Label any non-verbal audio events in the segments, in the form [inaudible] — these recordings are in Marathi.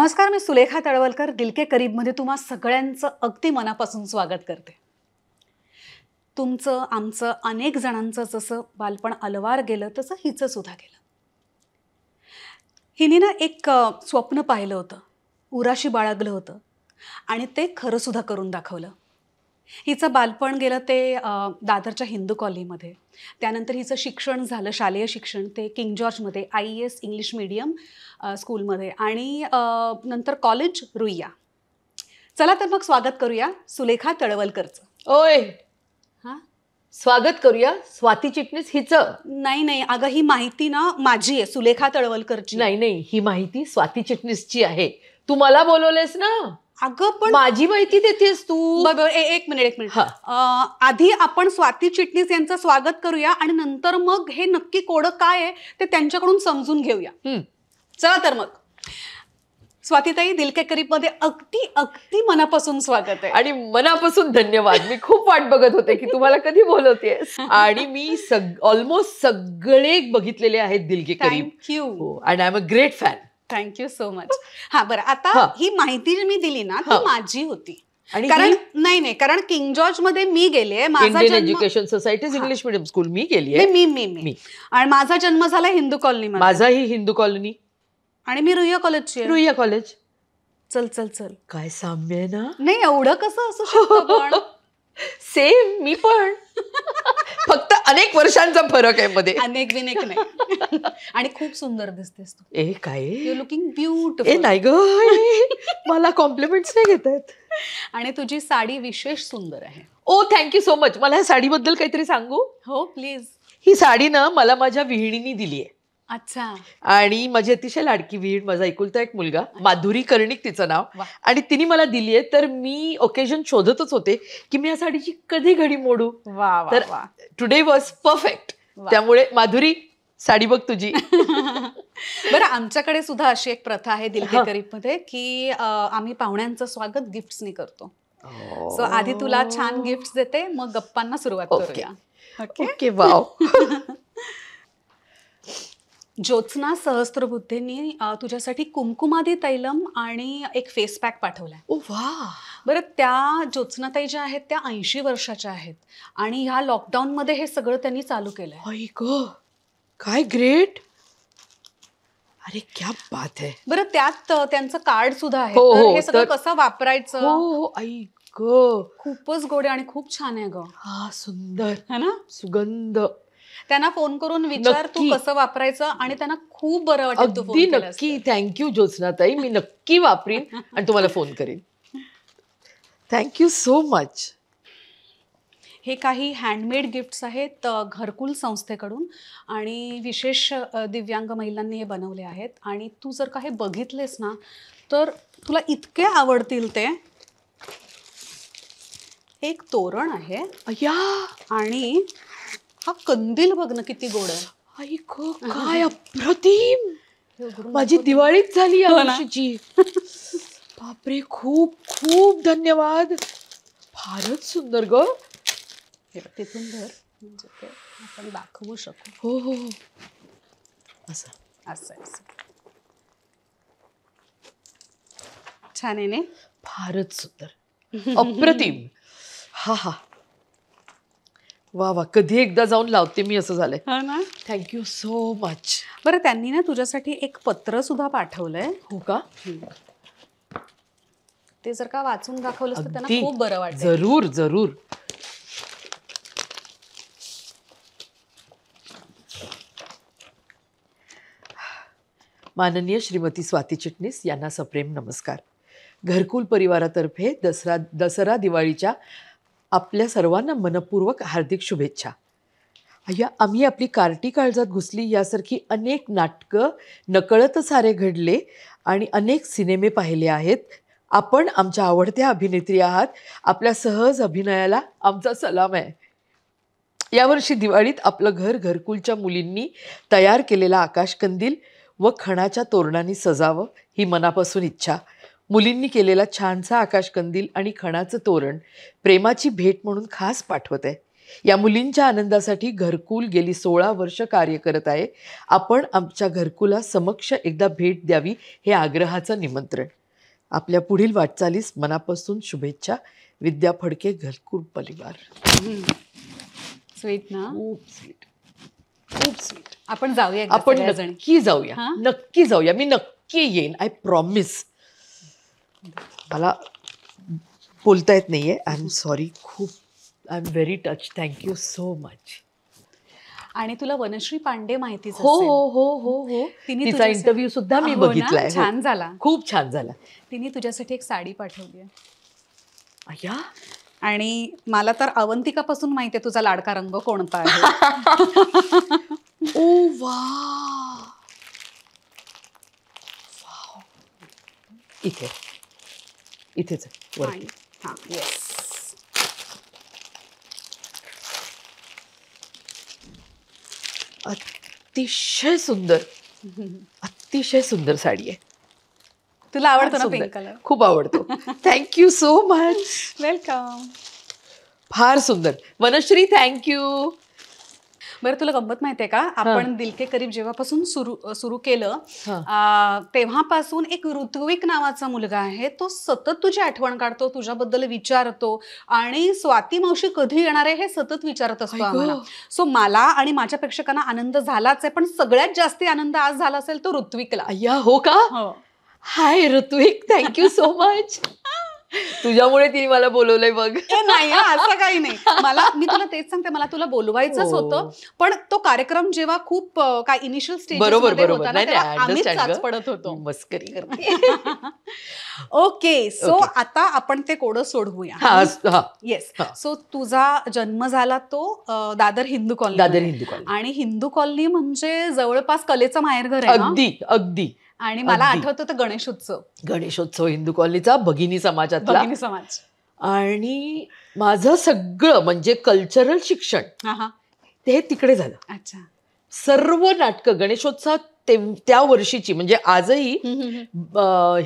नमस्कार मी सुलेखा तळवलकर दिलके करीबमध्ये तुम्हा सगळ्यांचं अगदी मनापासून स्वागत करते तुमचं आमचं अनेक जणांचं जसं बालपण अलवार गेलं तसं हिचं सुद्धा गेलं हिने एक स्वप्न पाहिलं होतं उराशी बाळगलं होतं आणि ते खरंसुद्धा करून दाखवलं हिचं बालपण गेलं ते दादरच्या हिंदू कॉलनीमध्ये त्यानंतर हिचं शिक्षण झालं शालेय शिक्षण ते किंग जॉर्जमध्ये आय एस इंग्लिश मीडियम स्कूलमध्ये आणि नंतर कॉलेज रुईया चला तर मग स्वागत करूया सुलेखा तळवलकरचं ओय हां स्वागत करूया स्वाती चिटणीस हिचं नाही नाही अगं ही माहिती ना माझी आहे सुलेखा तळवलकरची नाही नाही ही माहिती स्वाती चिटणीसची आहे तू मला बोलवलेस ना अगं पण माझी माहिती देतेस तू एक मिनिट एक मिनिट आधी आपण स्वाती चिटणीस यांचं स्वागत करूया आणि नंतर मग हे नक्की कोड काय आहे ते त्यांच्याकडून समजून घेऊया चला तर मग स्वातीताई दिल करीब मध्ये अगदी अगदी मनापासून स्वागत आहे आणि मनापासून धन्यवाद मी खूप वाट बघत होते की तुम्हाला कधी बोलवते [laughs] आणि मी ऑलमोस्ट सगळे बघितलेले आहेत दिलके करीब I am a great fan thank you so much हा बरं आता ही माहिती जी मी दिली ना ती माझी होती कारण नाही नाही कारण किंग जॉर्ज मध्ये मी गेले माझा education societies English medium school मी गेली मी मी मी आणि माझा जन्म झाला हिंदू कॉलनी माझाही हिंदू कॉलनी आणि मी रुईया कॉलेजची रुईया कॉलेज चल चल चल काय साम्य ना नाही एवढं कसं असं सेम [laughs] मी पण फक्त अनेक वर्षांचा फरक आहे मध्ये अनेक विनेक नाही [laughs] आणि खूप सुंदर दिसतेस तू ए काय यू लुकिंग ब्युटिफुल ए नाही ग [laughs] मला कॉम्प्लिमेंट्स नाही घेतात आणि तुझी साडी विशेष सुंदर आहे ओ थँक्यू सो मच मला साडी साडीबद्दल काहीतरी सांगू हो प्लीज ही साडी ना मला माझ्या विहिणीनी दिली आहे अच्छा आणि माझी अतिशय लाडकी वीड माझा एकुलता एक मुलगा माधुरी कर्णिक तिचं नाव आणि तिने मला दिली आहे तर मी ओकेजन शोधतच होते की मी या साडीची कधी घडी मोडू वा तर टुडे वॉज परफेक्ट त्यामुळे माधुरी साडी बघ तुझी [laughs] बरं आमच्याकडे सुद्धा अशी एक प्रथा आहे दिलके मध्ये की आम्ही पाहुण्यांचं स्वागत गिफ्ट्सनी करतो हो. सो आधी तुला छान गिफ्ट देते मग गप्पांना सुरुवात करूया ओके वाव [laughs] ज्योत्सना सहस्त्रबुद्धेंनी तुझ्यासाठी कुमकुमादी तैलम आणि एक फेस पॅक पाठवलाय ओ वा बर त्या ज्योत्स्नाताई ज्या आहेत त्या ऐंशी वर्षाच्या आहेत आणि ह्या लॉकडाऊन मध्ये हे सगळं त्यांनी चालू केलंय ऐक काय ग्रेट अरे क्या बात आहे बरं त्यात त्यांचं कार्ड सुद्धा आहे हो, हो, हे हो, सगळं कसं वापरायचं ऐक ग खूपच गोडे आणि खूप छान आहे ग हा सुंदर है ना सुगंध त्यांना फोन करून विचार तू कसं वापरायचं आणि त्यांना खूप बरं वाटत नक्की थँक्यू ज्योत्स्नाताई मी नक्की वापरीन आणि तुम्हाला [laughs] फोन करेन थँक्यू सो मच हे काही हँडमेड गिफ्ट्स आहेत घरकुल संस्थेकडून आणि विशेष दिव्यांग महिलांनी हे बनवले आहेत आणि तू जर का हे बघितलेस ना तर तुला इतके आवडतील ते एक तोरण आहे या आणि हा कंदील बघ ना किती गोड आई काय अप्रतिम माझी दिवाळीच झाली या हो बापरे खूप खूप धन्यवाद फारच सुंदर ग तिथून सुंदर म्हणजे ते आपण दाखवू शकू हो हो, हो. असं असं असं छान आहे ने फारच सुंदर अप्रतिम हा हा वा वा कधी एकदा जाऊन लावते मी असं झालंय थँक्यू सो मच बरं त्यांनी ना तुझ्यासाठी एक पत्र सुद्धा पाठवलंय हो का ते जर का वाचून दाखवलं असतं त्यांना खूप बरं वाटत जरूर जरूर माननीय श्रीमती स्वाती चिटणीस यांना सप्रेम नमस्कार घरकुल परिवारातर्फे दसरा दसरा दिवाळीच्या आपल्या सर्वांना मनपूर्वक हार्दिक शुभेच्छा अय्या आम्ही आपली कार्टी काळजात घुसली यासारखी अनेक नाटकं नकळत सारे घडले आणि अनेक सिनेमे पाहिले आहेत आपण आमच्या आवडत्या अभिनेत्री आहात आपल्या सहज अभिनयाला आमचा सलाम आहे यावर्षी दिवाळीत आपलं घर घरकुलच्या मुलींनी तयार केलेला आकाशकंदील व खणाच्या तोरणांनी सजावं ही मनापासून इच्छा मुलींनी केलेला छानसा आकाशकंदील आणि खणाचं तोरण प्रेमाची भेट म्हणून खास पाठवत आहे या मुलींच्या आनंदासाठी घरकुल गेली सोळा वर्ष कार्य करत आहे आपण आमच्या घरकुला समक्ष एकदा भेट द्यावी हे आग्रहाचं निमंत्रण आपल्या पुढील वाटचालीस मनापासून शुभेच्छा विद्या फडके घरकुल परिवार आपण जाऊया आपण नक्की जाऊया नक्की जाऊया मी नक्की येईन आय प्रॉमिस मला बोलता येत नाही आहे आय एम सॉरी खूप I am very touch thank you so much आणि तुला वनश्री पांडे माहिती हो हो हो हो हो तिने तिचा इंटरव्ह्यू सुद्धा मी हो बघितला हो. छान झाला खूप छान झाला तिने तुझ्यासाठी एक साडी पाठवली आहे आणि मला तर अवंतिकापासून माहिती आहे तुझा लाडका रंग कोणता आहे [laughs] ओ वा इथे इथेच अतिशय सुंदर अतिशय सुंदर साडी आहे तुला आवडतो ना पिंक कलर खूप आवडतो थँक्यू सो मच वेलकम फार सुंदर वनश्री थँक्यू बरं तुला गंमत माहितीये का आपण दिलके करीब जेव्हापासून सुरू सुरू केलं तेव्हापासून एक ऋत्विक नावाचा मुलगा आहे तो सतत तुझी आठवण काढतो तुझ्याबद्दल विचारतो आणि स्वाती मावशी कधी येणार आहे हे सतत विचारत असतो आम्हाला सो मला आणि माझ्या प्रेक्षकांना आनंद झालाच आहे पण सगळ्यात जास्ती आनंद आज झाला असेल तो ऋत्विकला अय्या हो का हो. Hi Rutvik thank you so much तुझ्यामुळे तिने मला बोलवलंय बघ नाही असं काही नाही मला मी तुला तेच सांगते मला तुला बोलवायचंच हो. होतं पण तो कार्यक्रम जेव्हा खूप काय इनिशियल स्टेज बरोबर पडत होतो मस्करी करते [laughs] ओके सो आता आपण ते कोड सोडवूया येस सो तुझा जन्म झाला तो दादर हिंदू कॉलनी दादर हिंदू कॉलनी आणि हिंदू कॉलनी म्हणजे जवळपास कलेचं माहेरघर आहे अगदी अगदी आणि मला आठवत तर गणेशोत्सव गणेशोत्सव हिंदू कॉलनीचा भगिनी समाजातला भगिनी समाज आणि माझं सगळं म्हणजे कल्चरल शिक्षण ते तिकडे झालं अच्छा सर्व नाटकं गणेशोत्सवात ते त्या वर्षीची म्हणजे आजही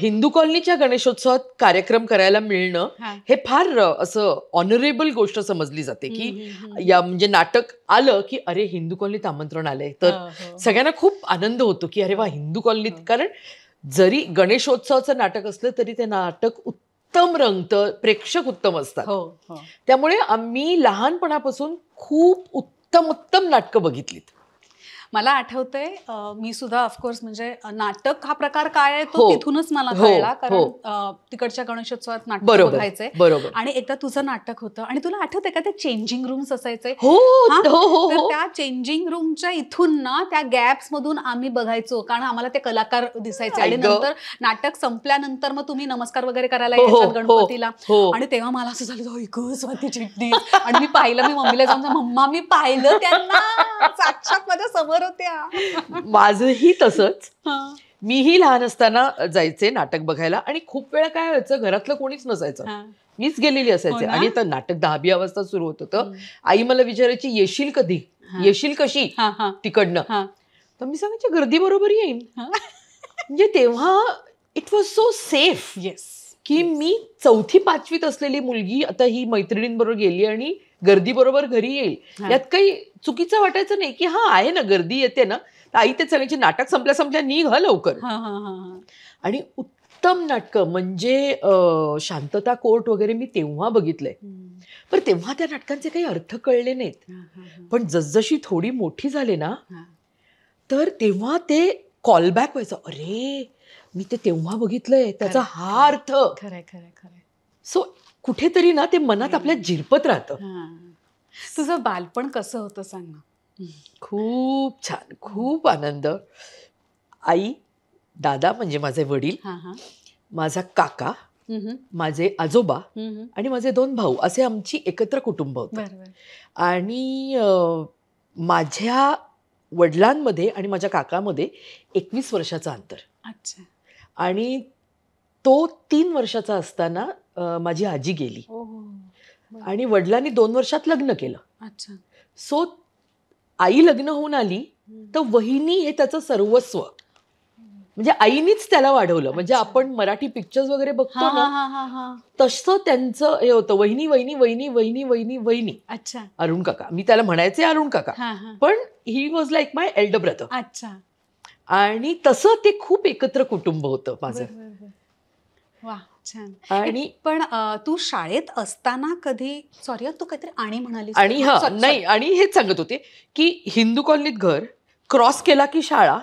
हिंदू कॉलनीच्या गणेशोत्सवात कार्यक्रम करायला मिळणं हे फार असं ऑनरेबल गोष्ट समजली जाते की या म्हणजे नाटक आलं की अरे हिंदू कॉलनीत आमंत्रण आलंय तर हो, हो. सगळ्यांना खूप आनंद होतो की अरे वा हिंदू कॉलनीत हो. कारण जरी गणेशोत्सवाचं नाटक असलं तरी ते नाटक उत्तम रंगत प्रेक्षक उत्तम असतात त्यामुळे आम्ही लहानपणापासून खूप उत्तम उत्तम नाटकं बघितलीत मला आठवतंय मी सुद्धा ऑफकोर्स म्हणजे नाटक हा प्रकार काय आहे तो हो. तिथूनच मला हो, कळला हो. कारण तिकडच्या गणेशोत्सवात नाटक बघायचंय आणि एकदा तुझं नाटक होतं आणि तुला आठवतंय का ते चेंजिंग रूम्स असायचे त्या चेंजिंग रूमच्या इथून ना त्या गॅप्स मधून आम्ही बघायचो कारण आम्हाला ते कलाकार दिसायचे आणि नंतर नाटक संपल्यानंतर मग तुम्ही नमस्कार वगैरे करायला येतात गणपतीला आणि तेव्हा मला असं झालं ऐकू स्वती आणि मी पाहिलं मी मम्मीला जाऊन मम्मा मी पाहिलं त्यांना साक्षात माझ्या समोर होत्या माझही तसंच मीही लहान असताना जायचे नाटक बघायला आणि खूप वेळा काय व्हायचं घरातलं कोणीच नसायचं मीच गेलेली असायचे हो आणि तर नाटक दहावी वाजता सुरू होत होतं आई मला विचारायची येशील कधी येशील कशी तिकडनं तर मी सांगायची गर्दी बरोबर येईन म्हणजे तेव्हा it was so safe yes की मी चौथी पाचवीत असलेली मुलगी आता ही मैत्रिणींबरोबर गेली आणि गर्दी बरोबर घरी येईल यात काही चुकीचं वाटायचं नाही की हा आहे ना गर्दी येते ना आई ते चलायची नाटक संपल्या संपल्या निघ लवकर आणि उत्तम नाटकं म्हणजे शांतता कोर्ट वगैरे मी तेव्हा बघितलंय पण तेव्हा त्या नाटकांचे काही अर्थ कळले नाहीत पण जसजशी थोडी मोठी झाले ना तर तेव्हा ते कॉलबॅक व्हायचं अरे मी ते तेव्हा बघितलंय त्याचा हा अर्थ खरंय खरंय खरंय सो कुठेतरी ना ते मनात आपल्या झिरपत राहतं तुझं बालपण कसं होतं सांग ना खूप छान खूप आनंद आई दादा म्हणजे माझे वडील माझा काका माझे आजोबा आणि माझे दोन भाऊ असे आमची एकत्र कुटुंब होतं आणि माझ्या वडिलांमध्ये आणि माझ्या काकामध्ये एकवीस वर्षाचं अंतर अच्छा आणि तो तीन वर्षाचा असताना माझी आजी गेली आणि वडिलांनी दोन वर्षात लग्न केलं सो आई लग्न होऊन आली तर वहिनी हे त्याचं सर्वस्व म्हणजे आईनीच त्याला वाढवलं म्हणजे आपण मराठी पिक्चर्स वगैरे बघतो ना तसं त्यांचं हे होतं वहिनी वहिनी वहिनी वहिनी वहिनी वहिनी अच्छा अरुण काका मी त्याला म्हणायचे अरुण काका पण he was like my elder brother अच्छा आणि तसं ते खूप एकत्र कुटुंब होतं माझं आणि पण तू शाळेत असताना कधी सॉरी तू काहीतरी आणि म्हणाली आणि हा नाही आणि हेच सांगत होते की हिंदू कॉलनीत घर क्रॉस केला की शाळा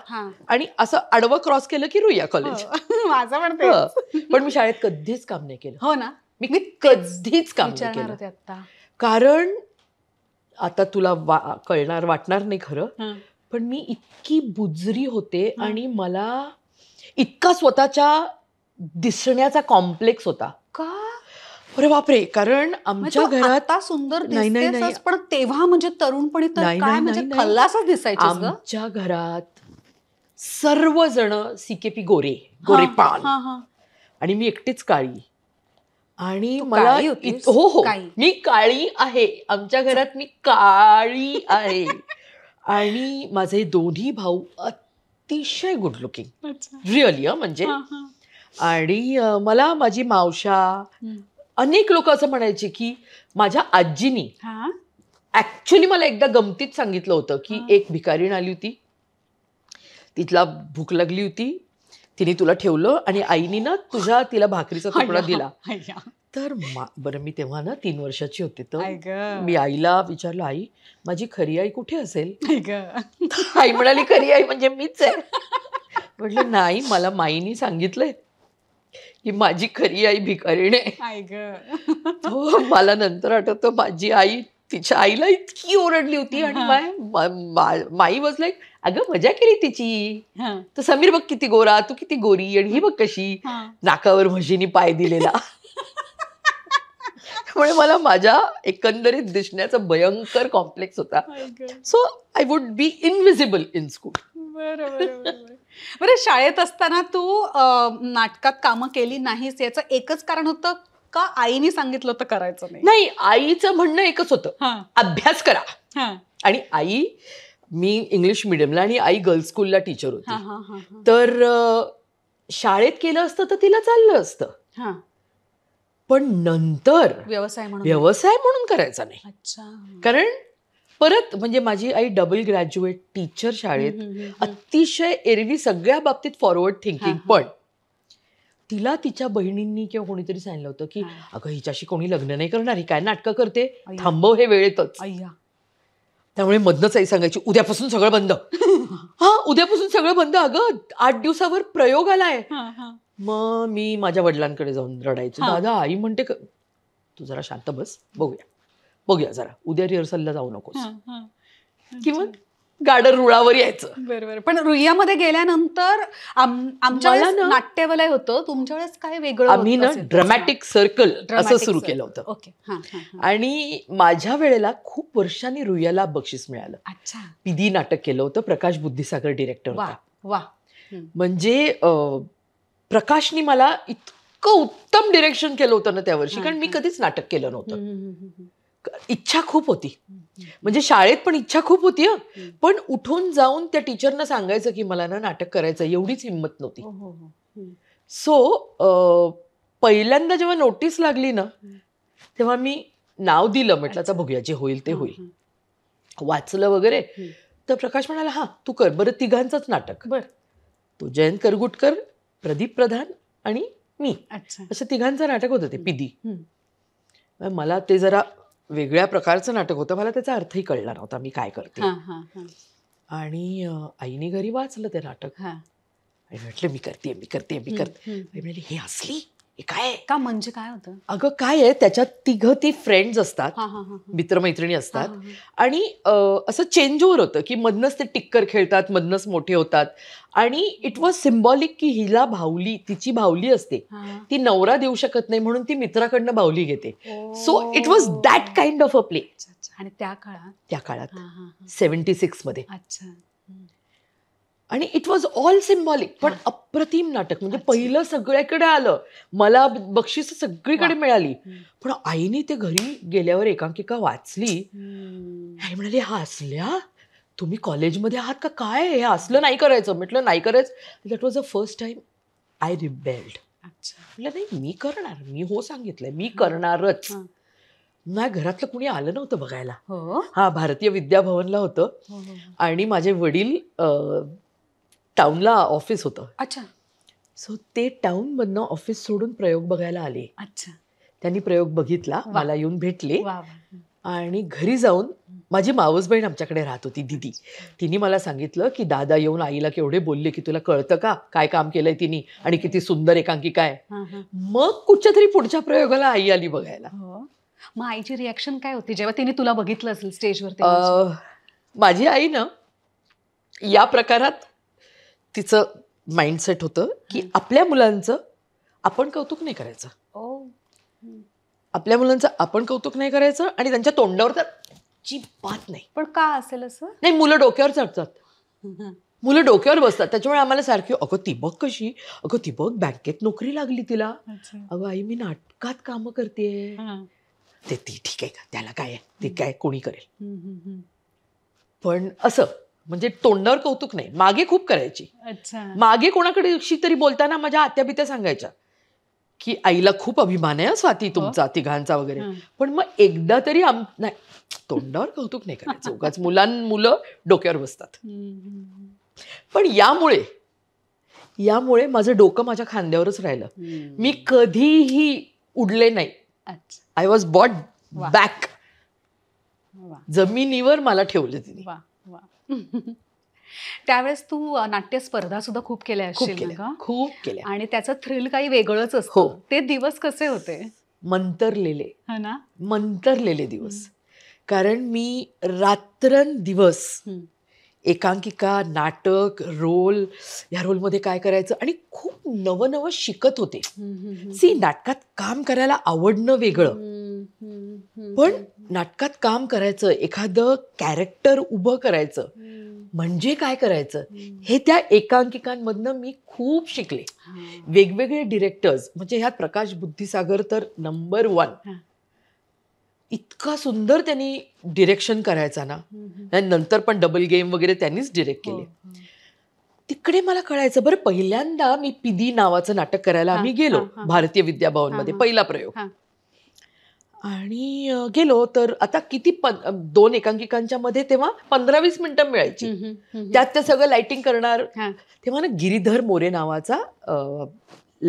आणि असं आडवं क्रॉस केलं की रुईया कॉलेज हो, [laughs] माझं पण पण मी शाळेत कधीच काम नाही केलं हो ना मी कधीच काम नाही केलं आता कारण आता तुला कळणार वाटणार नाही खरं पण मी इतकी बुजरी होते आणि मला इतका स्वतःच्या दिसण्याचा कॉम्प्लेक्स होता का अरे बापरे कारण आमच्या घरात सुंदर नाही नाही पण तेव्हा म्हणजे तरुणपणी म्हणजे दिसायचं आमच्या घरात सर्वजण सीकेपी गोरे गोरे पाल आणि मी एकटीच काळी आणि मला हो हो मी काळी आहे आमच्या घरात मी काळी आहे आणि माझे दोन्ही भाऊ अतिशय गुड लुकिंग रिअली म्हणजे आणि मला माझी मावशा अनेक लोक असं म्हणायचे की माझ्या आजीनी ऍक्च्युली मला एकदा गमतीत सांगितलं होतं की एक भिकारीण आली होती तिथला भूक लागली होती तिने तुला ठेवलं आणि आईनी ना तुझ्या तिला भाकरीचा तुकडा दिला तर बरं मी तेव्हा ना तीन वर्षाची होते तर मी आईला विचारलं आई माझी खरी आई कुठे असेल आई म्हणाली खरी आई म्हणजे मीच आहे म्हटलं नाही मला माईनी सांगितलंय ही माझी खरी आई भिकारीणे हो, मला नंतर आठवतं माझी आई तिच्या आईला इतकी ओरडली होती आणि माय माई वॉज लाईक अगं मजा केली तिची तर समीर बघ किती गोरा तू किती गोरी आणि ही बघ कशी नाकावर म्हशीने पाय दिलेला त्यामुळे मला माझ्या एकंदरीत दिसण्याचा भयंकर कॉम्प्लेक्स होता so I would be invisible in school बरं शाळेत असताना तू नाटकात कामं केली नाहीस याचं एकच कारण होतं का आईने सांगितलं तर करायचं नाही नाही आईचं म्हणणं एकच होतं अभ्यास करा आणि आई मी इंग्लिश मिडियमला आणि आई गर्ल्स स्कूलला टीचर होती तर शाळेत केलं असतं तर तिला चाललं असतं पण नंतर व्यवसाय म्हणून व्यवसाय म्हणून करायचा नाही कारण परत म्हणजे माझी आई डबल ग्रॅज्युएट टीचर शाळेत अतिशय एरवी सगळ्या बाबतीत फॉरवर्ड थिंकिंग पण तिला तिच्या बहिणींनी किंवा कोणीतरी सांगितलं होतं की अगं हिच्याशी कोणी लग्न नाही करणार ही काय नाटकं करते थांबव हे वेळेतच त्यामुळे मधनच आई सांगायची उद्यापासून सगळं बंद [laughs] हा उद्यापासून सगळं बंद अगं आठ दिवसावर प्रयोग आलाय मग मी माझ्या वडिलांकडे जाऊन रडायचो दादा आई म्हणते तू जरा शांत बस बघूया बघूया जरा उद्या रिहर्सलला जाऊ नकोस किंवा गाडर रुळावर यायचं बरोबर पण रुईयामध्ये गेल्यानंतर आमच्या नाट्यवलय होतं तुमच्या वेळेस काय वेगळं आम्ही ना ड्रमॅटिक सर्कल असं सुरू केलं होतं ओके आणि माझ्या वेळेला खूप वर्षांनी रुईयाला बक्षीस मिळालं अच्छा पिदी नाटक केलं होतं प्रकाश बुद्धिसागर डिरेक्टर वा वा म्हणजे प्रकाशनी मला इतकं उत्तम डिरेक्शन केलं होतं ना त्या वर्षी कारण मी कधीच नाटक केलं नव्हतं इच्छा खूप होती म्हणजे शाळेत पण इच्छा खूप होती पण उठून जाऊन त्या टीचरना सांगायचं की मला ना नाटक करायचं एवढीच हिंमत नव्हती हो, हो, हो. सो पहिल्यांदा जेव्हा नोटीस लागली ना तेव्हा मी नाव दिलं म्हटलं आता बघूया जे होईल ते होईल वाचलं वगैरे तर प्रकाश म्हणाला हा तू कर बरं तिघांचंच नाटक बर तो जयंत करगुटकर प्रदीप प्रधान आणि मी असं तिघांचं नाटक होतं ते पिदी मला ते जरा वेगळ्या प्रकारचं नाटक होतं मला त्याचा अर्थही कळला नव्हता मी काय करते आणि आईने घरी वाचलं ते नाटक आणि म्हटलं मी करते मी करते मी करते हे असली काय का म्हणजे काय होतं अगं काय आहे त्याच्यात तिघ ती फ्रेंड्स असतात मित्रमैत्रिणी असतात आणि असं ओव्हर होतं की मधनच ते टिक्कर खेळतात मधनच मोठे होतात आणि इट वॉज सिम्बॉलिक की हिला भावली तिची भावली असते ती नवरा देऊ शकत नाही म्हणून ती मित्राकडनं भावली घेते so it was that kind of a play आणि त्या काळात त्या काळात सेव्हन्टी सिक्स मध्ये अच्छा आणि इट वॉज ऑल सिम्बॉलिक पण अप्रतिम नाटक म्हणजे पहिलं सगळ्याकडे आलं मला बक्षीस सगळीकडे मिळाली पण आईने ते घरी गेल्यावर एकांकिका वाचली आई म्हणाली हा असल्या तुम्ही कॉलेजमध्ये आहात का काय हे असलं नाही करायचं म्हटलं नाही करायचं that was a first time I rebelled म्हटलं नाही मी करणार मी हो सांगितलंय मी करणारच ना घरातलं कुणी आलं नव्हतं बघायला हो? हा भारतीय विद्याभवनला होतं हो, हो, आणि माझे वडील टाउनला ऑफिस होतं अच्छा सो ते मधनं ऑफिस सोडून प्रयोग बघायला आले अच्छा त्यांनी प्रयोग बघितला मला येऊन भेटले आणि घरी जाऊन माझी मावस बहीण आमच्याकडे राहत होती दिदी तिने मला सांगितलं की दादा येऊन आईला केवढे बोलले की तुला कळतं का काय काम केलंय तिने आणि किती सुंदर एकांकी काय मग कुठच्या तरी पुढच्या प्रयोगाला आई आली बघायला हो. मग आईची रिॲक्शन काय होती जेव्हा तिने तुला बघितलं असेल स्टेजवर माझी आई ना या प्रकारात तिचं माइंडसेट होतं की आपल्या मुलांचं आपण कौतुक नाही करायचं आपल्या मुलांचं आपण कौतुक नाही करायचं आणि त्यांच्या तोंडावर तर जी बात नाही पण का असेल असं नाही मुलं डोक्यावर चढतात मुलं डोक्यावर बसतात त्याच्यामुळे आम्हाला सारखी अगं तिबक कशी अगं तिबक बँकेत नोकरी लागली तिला अगं आई मी नाटकात काम करते ते ती ठीक आहे का त्याला काय ते काय कोणी करेल पण असं म्हणजे तोंडावर कौतुक नाही मागे खूप करायची मागे कोणाकडे तरी बोलताना माझ्या आत्या बित्या सांगायच्या की आईला खूप अभिमान आहे स्वाती हो. तुमचा तिघांचा वगैरे पण मग एकदा तरी आम नाही तोंडावर कौतुक नाही करायचं [laughs] उगाच मुलां मुलं डोक्यावर बसतात पण यामुळे यामुळे माझं डोकं माझ्या खांद्यावरच राहिलं मी कधीही उडले नाही आय वॉज बॉट बॅक जमिनीवर मला ठेवलं तिने [laughs] त्यावेळेस तू नाट्य स्पर्धा सुद्धा खूप केल्या असतील खूप केल्या आणि त्याचं थ्रिल काही वेगळंच असतं हो. ते दिवस कसे होते मंतरलेले हो ना मंतरलेले दिवस कारण मी दिवस एकांकिका नाटक रोल ह्या रोलमध्ये काय करायचं आणि खूप नवनवं शिकत होते सी नाटकात काम करायला आवडणं वेगळं पण नाटकात काम करायचं एखादं कॅरेक्टर उभं करायचं म्हणजे काय करायचं हे त्या एकांकिकांमधनं मी खूप शिकले वेगवेगळे डिरेक्टर्स म्हणजे ह्यात प्रकाश बुद्धिसागर तर नंबर वन इतका सुंदर त्यांनी डिरेक्शन करायचा ना नंतर पण डबल गेम वगैरे त्यांनीच डिरेक्ट हो, केले हो. तिकडे मला कळायचं बरं पहिल्यांदा मी पिदी नावाचं नाटक करायला आम्ही गेलो भारतीय विद्याभवनमध्ये पहिला प्रयोग आणि गेलो तर आता किती दोन एकांकिकांच्या मध्ये तेव्हा पंधरा वीस मिनिटं मिळायची त्यात ते सगळं लाइटिंग करणार तेव्हा ना गिरीधर मोरे नावाचा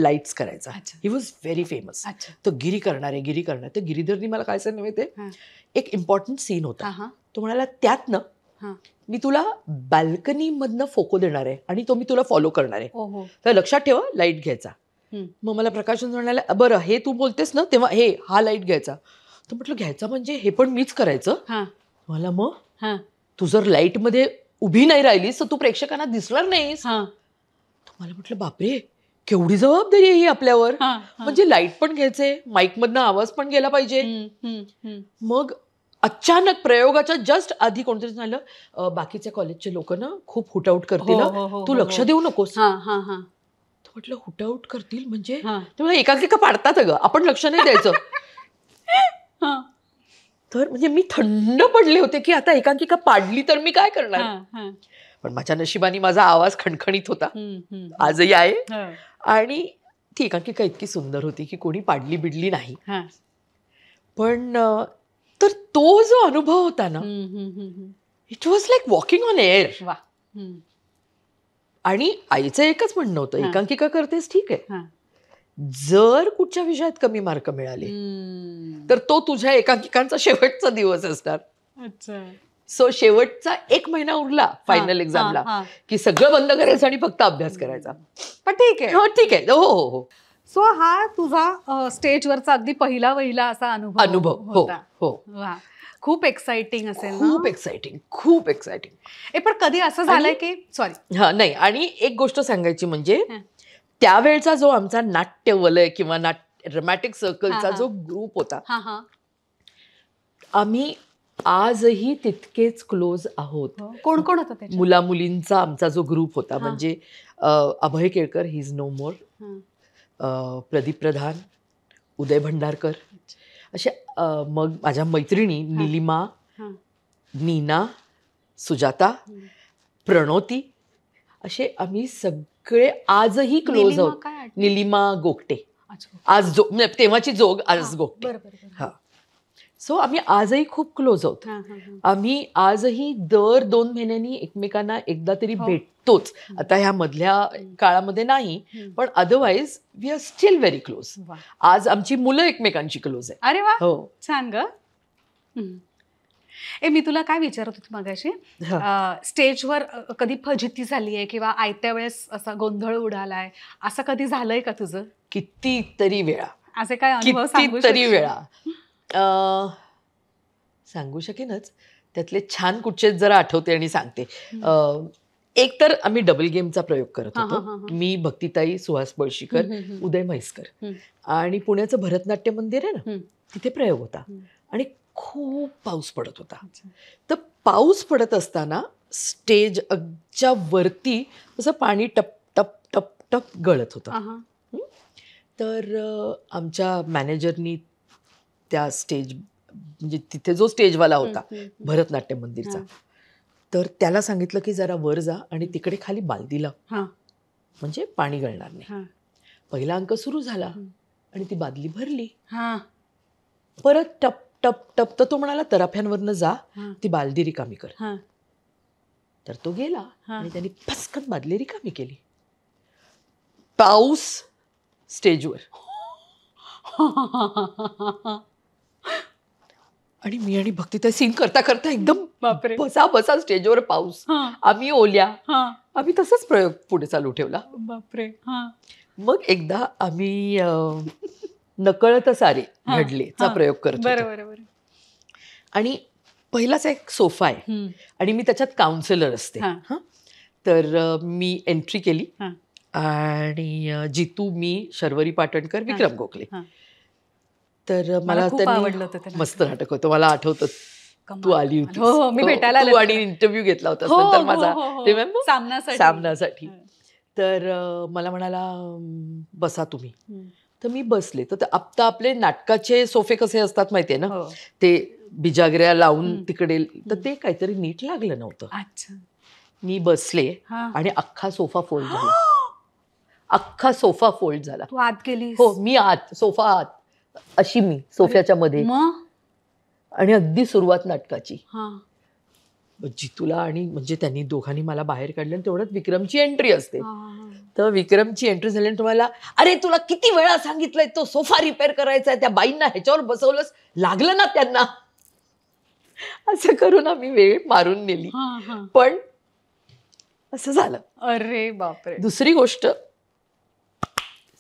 लाईट्स करायचा ही वॉज व्हेरी फेमस तो गिरी करणार आहे गिरी करणार तर गिरीधरनी मला काय सांगितलं माहिती एक इम्पॉर्टंट सीन होता तो म्हणाला त्यात मी तुला बाल्कनी मधनं फोको देणार आहे आणि तो मी तुला फॉलो करणार आहे तर लक्षात ठेवा लाईट घ्यायचा मग मला प्रकाशन म्हणाले बरं हे तू बोलतेस ना तेव्हा हे हा लाईट घ्यायचा तर म्हटलं घ्यायचा म्हणजे हे पण मीच करायचं मला मग तू जर लाईट मध्ये उभी नाही राहिलीस तर तू प्रेक्षकांना दिसणार नाहीस मला म्हटलं बापरे केवढी जबाबदारी आहे ही आपल्यावर म्हणजे लाईट पण घ्यायचे माईक मधनं आवाज पण गेला पाहिजे मग अचानक प्रयोगाच्या जस्ट आधी कोणतरी झालं बाकीच्या कॉलेजचे लोक ना खूप हुटआउट करतील हो, हो, हो, तू लक्ष देऊ नकोस म्हटलं हुटआउट करतील म्हणजे एकांकिका पाडतात ग आपण लक्ष नाही द्यायचं [laughs] तर म्हणजे मी थंड पडले होते की आता एकांकिका पाडली तर मी काय करणार पण माझ्या नशिबाने माझा आवाज खणखणीत होता आजही आहे आणि ती एकांकिका इतकी सुंदर होती की कोणी पाडली बिडली नाही पण तर तो जो अनुभव होता ना it was like walking on air वा आणि आईचं एकच म्हणणं होतं एकांकिका करतेस ठीक आहे जर कुठच्या विषयात कमी मार्क मिळाले तर तो तुझ्या एकांकिकांचा शेवटचा दिवस असणार सो शेवटचा एक महिना उरला फायनल एक्झामला की सगळं बंद करायचं आणि फक्त अभ्यास करायचा पण ठीक आहे हो ठीक आहे हो हो हो सो हा तुझा स्टेजवरचा अगदी पहिला वहिला असा अनुभव अनुभव हो हो खूप एक्साइटिंग असेल खूप एक्साइटिंग खूप एक्साइटिंग ए पण कधी असं झालंय की सॉरी हा नाही आणि एक गोष्ट सांगायची म्हणजे त्यावेळचा जो आमचा नाट्य वलय किंवा नाट्य ड्रमॅटिक सर्कलचा जो ग्रुप होता आम्ही आजही तितकेच क्लोज आहोत हो, कोण कोण होता मुला मुलींचा आमचा जो ग्रुप होता म्हणजे Abhay Kelkar he is no more Pradeep Pradhan Uday Bhandarkar असे मग माझ्या मैत्रिणी निलिमा नीना सुजाता प्रणोती असे आम्ही सगळे आजही क्लोज आहोत निलिमा गोगटे आज जो म्हणजे तेव्हाची जोग आज गोगटे हा सो आम्ही आजही खूप क्लोज आहोत आम्ही आजही दर दोन महिन्यांनी एकमेकांना एकदा तरी हो. भेटतोच आता ह्या मधल्या काळामध्ये नाही पण otherwise we are still very close आज आमची मुलं एकमेकांची क्लोज आहे अरे वा हो सांग ए मी तुला काय विचारत होती मगाशी स्टेजवर कधी फजिती झाली आहे किंवा आयत्या वेळेस असा गोंधळ उडालाय असं कधी झालंय का तुझं कितीतरी वेळा असे काय तरी वेळा सांगू शकेनच त्यातले छान कुठचे जरा आठवते आणि सांगते एक तर आम्ही डबल गेमचा प्रयोग करत होतो मी भक्तिताई सुहास बळशीकर उदय म्हैसकर आणि पुण्याचं भरतनाट्य मंदिर आहे ना तिथे प्रयोग होता आणि खूप पाऊस पडत होता तर पाऊस पडत असताना स्टेज अगच्या वरती असं पाणी टप टप टप टप गळत होतं तर आमच्या मॅनेजरनी त्या स्टेज म्हणजे तिथे जो स्टेजवाला होता भरतनाट्यम मंदिरचा तर त्याला सांगितलं की जरा वर जा आणि तिकडे खाली बालदीला म्हणजे पाणी गळणार नाही पहिला अंक सुरू झाला आणि ती बादली भरली परत टप टप टप तर तो म्हणाला तराफ्यांवरनं जा ती बालदी रिकामी कर तर तो गेला आणि त्याने फसकन बादली रिकामी केली पाऊस स्टेजवर [laughs] आणि मी आणि भक्ती सीन करता करता एकदम बसा बसा स्टेजवर पाऊस आम्ही ओल्या आम्ही तसाच प्रयोग पुढे चालू ठेवला बापरे मग एकदा आम्ही नकळत सारे घडलेचा प्रयोग करतो आणि पहिलाच एक सोफा आहे आणि मी त्याच्यात काउन्सिलर असते तर मी एंट्री केली आणि जितू मी शर्वरी पाटणकर विक्रम गोखले तर मला त्यांनी मस्त नाटक होतं मला आठवतं तू आली होती हो, हो, मी हो, भेटायला आणि इंटरव्ह्यू घेतला होता नंतर माझा रिमेंबर सामनासाठी तर मला म्हणाला बसा तुम्ही तर मी बसले तर आत्ता आपले नाटकाचे सोफे कसे असतात माहितीये ना ते बिजागऱ्या लावून तिकडे तर ते काहीतरी नीट लागलं नव्हतं मी बसले आणि अख्खा सोफा फोल्ड झाला अख्खा सोफा फोल्ड झाला आत गेली हो मी आत सोफा आत अशी मी सोफ्याच्या मध्ये आणि अगदी सुरुवात नाटकाची जितूला आणि म्हणजे त्यांनी दोघांनी मला बाहेर काढलं आणि तेवढ्यात विक्रमची एंट्री असते तर विक्रमची एंट्री झाली तुम्हाला अरे तुला किती वेळा सांगितलंय तो सोफा रिपेअर करायचा त्या बाईंना ह्याच्यावर बसवलंच लागलं ना त्यांना असं करून आम्ही वेळ मारून नेली पण असं झालं अरे बापरे दुसरी गोष्ट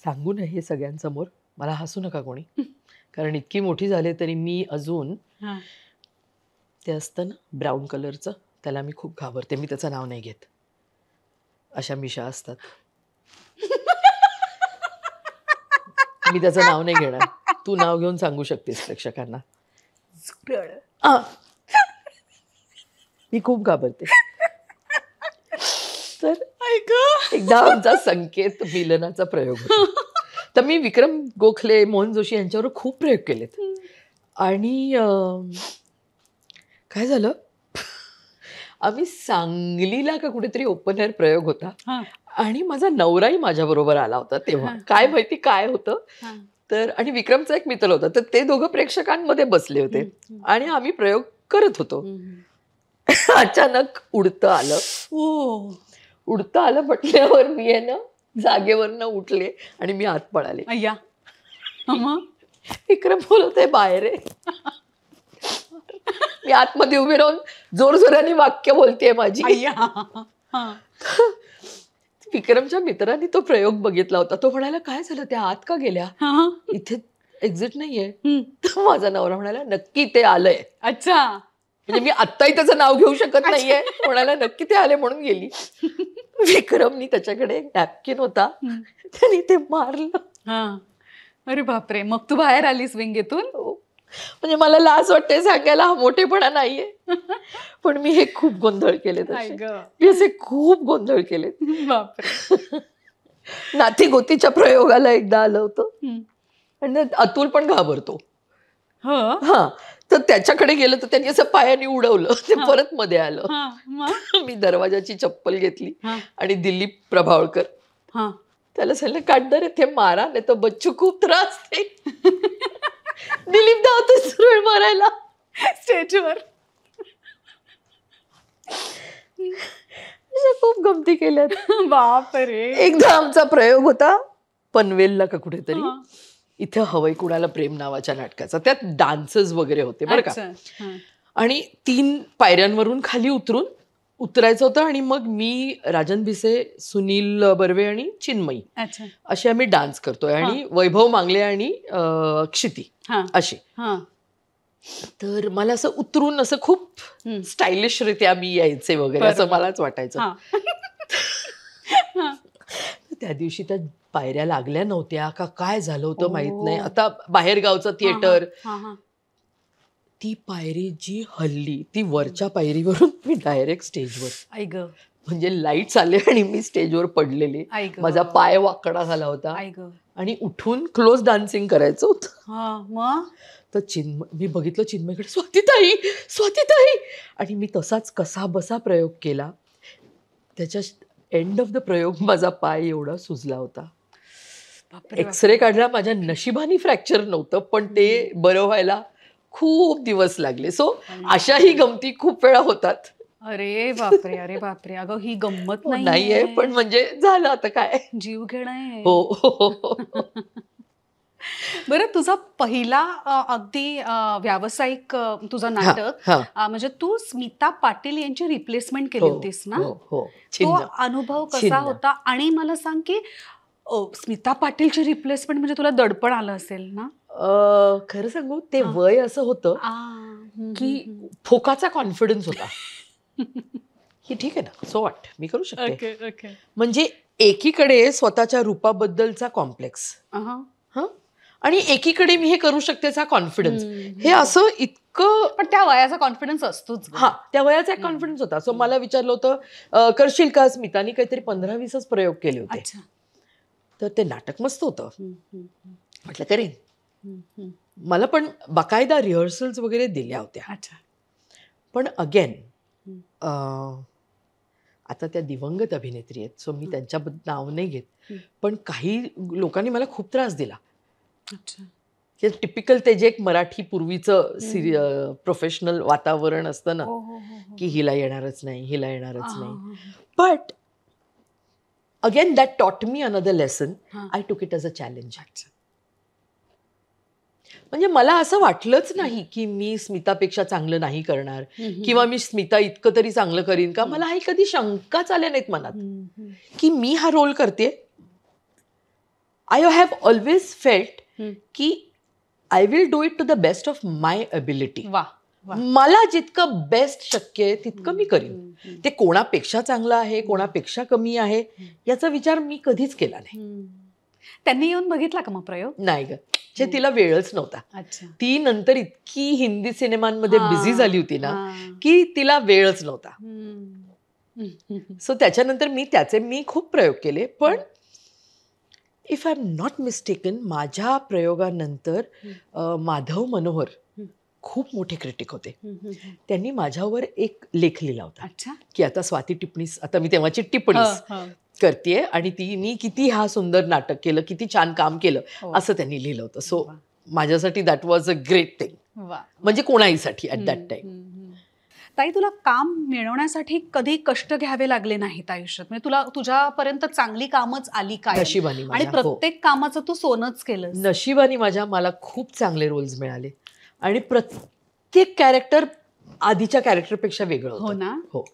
सांगू नये हे सगळ्यांसमोर मला हसू नका कोणी कारण इतकी मोठी झाली तरी मी अजून ते असतं ना ब्राऊन कलरचं त्याला मी खूप घाबरते मी त्याचं नाव नाही घेत अशा मिशा असतात मी त्याचं नाव नाही घेणार तू नाव घेऊन सांगू शकतेस प्रेक्षकांना मी खूप घाबरते तर एकदा आमचा संकेत मिलनाचा प्रयोग होता तर मी विक्रम गोखले मोहन जोशी यांच्यावर खूप प्रयोग केलेत आणि काय झालं आम्ही सांगलीला का कुठेतरी ओपन एअर प्रयोग होता आणि माझा नवराही माझ्याबरोबर आला होता तेव्हा काय माहिती काय होतं तर आणि विक्रमचा एक मित्र होता तर ते दोघं प्रेक्षकांमध्ये बसले होते आणि आम्ही प्रयोग करत होतो [laughs] अचानक उडतं आलं हो. उडतं आलं म्हटल्यावर मी आहे ना जागेवरनं उठले आणि मी आत पळाले अय्या विक्रम बोलत आहे बाहेर मी आतमध्ये उभी राहून जोराने वाक्य बोलतेय माझी विक्रमच्या मित्रांनी तो प्रयोग बघितला होता तो म्हणायला काय झालं त्या आत का गेल्या इथे एक्झिट नाहीये माझा नवरा म्हणाला नक्की ते आलंय अच्छा म्हणजे मी आत्ताही त्याचं नाव घेऊ शकत नाहीये म्हणाला नक्की ते आले म्हणून गेली विक्रमनी त्याच्याकडे नॅपकिन होता त्याने ते मारलं अरे बापरे मग तू बाहेर आलीस विंगेतून हो. म्हणजे मला लाज वाटते सांगायला हा मोठेपणा नाहीये पण मी हे खूप गोंधळ केले मी असे खूप गोंधळ केले नाती गोतीच्या प्रयोगाला एकदा आलं होतं आणि अतुल पण घाबरतो हा तर त्याच्याकडे गेलं तर त्यांनी असं पायाने उडवलं ते परत मध्ये आलं [laughs] मी दरवाजाची चप्पल घेतली आणि दिलीप प्रभावळकर त्याला सांगितलं काढणार ते मारा नाही तर बच्चू खूप त्रास ते [laughs] दिलीप धावतो सुरळ मारायला स्टेजवर खूप गमती केल्यात बापरे एकदा आमचा प्रयोग होता पनवेलला का कुठेतरी इथे हवाई कुणाला प्रेम नावाच्या नाटकाचा त्यात डान्सर्स वगैरे होते बरं का आणि तीन पायऱ्यांवरून खाली उतरून उतरायचं होतं आणि मग मी राजन भिसे सुनील बर्वे आणि चिन्मयी असे आम्ही डान्स करतोय आणि वैभव मांगले आणि क्षिती अशी तर मला असं उतरून असं खूप स्टायलिश रीत्या मी यायचे वगैरे असं मलाच वाटायचं [laughs] त्या दिवशी त्या पायऱ्या लागल्या नव्हत्या का काय झालं होतं माहित नाही आता बाहेरगावचं थिएटर ती पायरी जी हल्ली ती वरच्या पायरीवरून [laughs] मी डायरेक्ट स्टेजवर ऐक म्हणजे लाईट आले आणि मी स्टेजवर पडलेले माझा पाय वाकडा झाला होता आणि उठून क्लोज डान्सिंग करायचं होतं तर चिन्म मी बघितलं चिन्मयकडे स्वातीताई स्वातीताई आणि मी तसाच कसा बसा प्रयोग केला त्याच्या एंड ऑफ द प्रयोग माझा पाय एवढा सुजला होता एक्सरे काढला माझ्या नशिबानी फ्रॅक्चर नव्हतं पण ते बरं व्हायला खूप दिवस लागले सो अशाही गमती खूप वेळा होतात अरे बापरे अरे बापरे अगं ही गंमत हो, नाहीये पण म्हणजे झालं आता काय जीव घेणं हो, हो, हो. [laughs] बरं तुझा पहिला अगदी व्यावसायिक तुझं नाटक म्हणजे तू स्मिता पाटील यांची रिप्लेसमेंट केली हो, होतीस ना हो, हो. तो अनुभव कसा होता आणि मला सांग की स्मिता पाटीलची रिप्लेसमेंट म्हणजे तुला दडपण आलं असेल ना खरं सांगू ते वय असं होतं की फोकाचा कॉन्फिडन्स होता की [laughs] ठीक आहे ना सो वाट मी करू शकते म्हणजे एकीकडे स्वतःच्या रूपाबद्दलचा कॉम्प्लेक्स आणि एकीकडे मी हे करू शकतेचा कॉन्फिडन्स हे असं इतकं पण त्या वयाचा कॉन्फिडन्स असतोच हा त्या वयाचा एक कॉन्फिडन्स होता सो मला विचारलं होतं करशील का स्मितानी काहीतरी पंधरा वीसच प्रयोग केले होते तर ते नाटक मस्त होतं म्हटलं करेन मला पण बाकायदा रिहर्सल्स वगैरे दिल्या होत्या पण अगेन आता त्या दिवंगत अभिनेत्री आहेत सो मी त्यांच्याबद्दल नाव नाही घेत पण काही लोकांनी मला खूप त्रास दिला अच्छा टिपिकल ते जे एक मराठी पूर्वीचं प्रोफेशनल वातावरण असतं ना हो, हो, हो, की हिला येणारच नाही हिला येणारच नाही but again that taught me another lesson I took it as a challenge म्हणजे मला असं वाटलंच नाही की मी स्मितापेक्षा चांगलं नाही करणार किंवा मी स्मिता इतकं तरी चांगलं करीन का मला ही कधी शंकाच आल्या नाहीत मनात की मी हा रोल करते आय हॅव ऑलवेज फेल्ट की I will do it to the best of my ability वा मला जितकं बेस्ट शक्य आहे तितकं मी करीन ते कोणापेक्षा चांगलं आहे कोणापेक्षा कमी आहे याचा विचार मी कधीच केला नाही त्यांनी येऊन बघितला का मग प्रयोग नाही ग जे तिला वेळच नव्हता ती नंतर इतकी हिंदी सिनेमांमध्ये बिझी झाली होती ना की तिला वेळच नव्हता सो त्याच्यानंतर मी त्याचे मी खूप प्रयोग केले पण if I am not mistaken माझ्या प्रयोगानंतर माधव मनोहर खूप मोठे क्रिटिक होते त्यांनी माझ्यावर एक लेख लिहिला होता की आता स्वाती टिप्पणीस आता मी तेव्हाची टिप्पणी करते आणि ती मी किती हा सुंदर नाटक केलं किती छान काम केलं हो. असं त्यांनी लिहिलं होतं सो माझ्यासाठी that was a great thing म्हणजे कोणाहीसाठी ॲट दॅट टाइम ताई तुला काम मिळवण्यासाठी कधी कष्ट घ्यावे लागले नाहीत आयुष्यात म्हणजे तुला तुझ्यापर्यंत चांगली कामच आली काय नशिबानी आणि हो. प्रत्येक कामाचं तू सोनच केलं नशिबानी माझ्या मला खूप चांगले रोल्स मिळाले आणि प्रत्येक कॅरेक्टर आधीच्या कॅरेक्टरपेक्षा वेगळं हो ना हो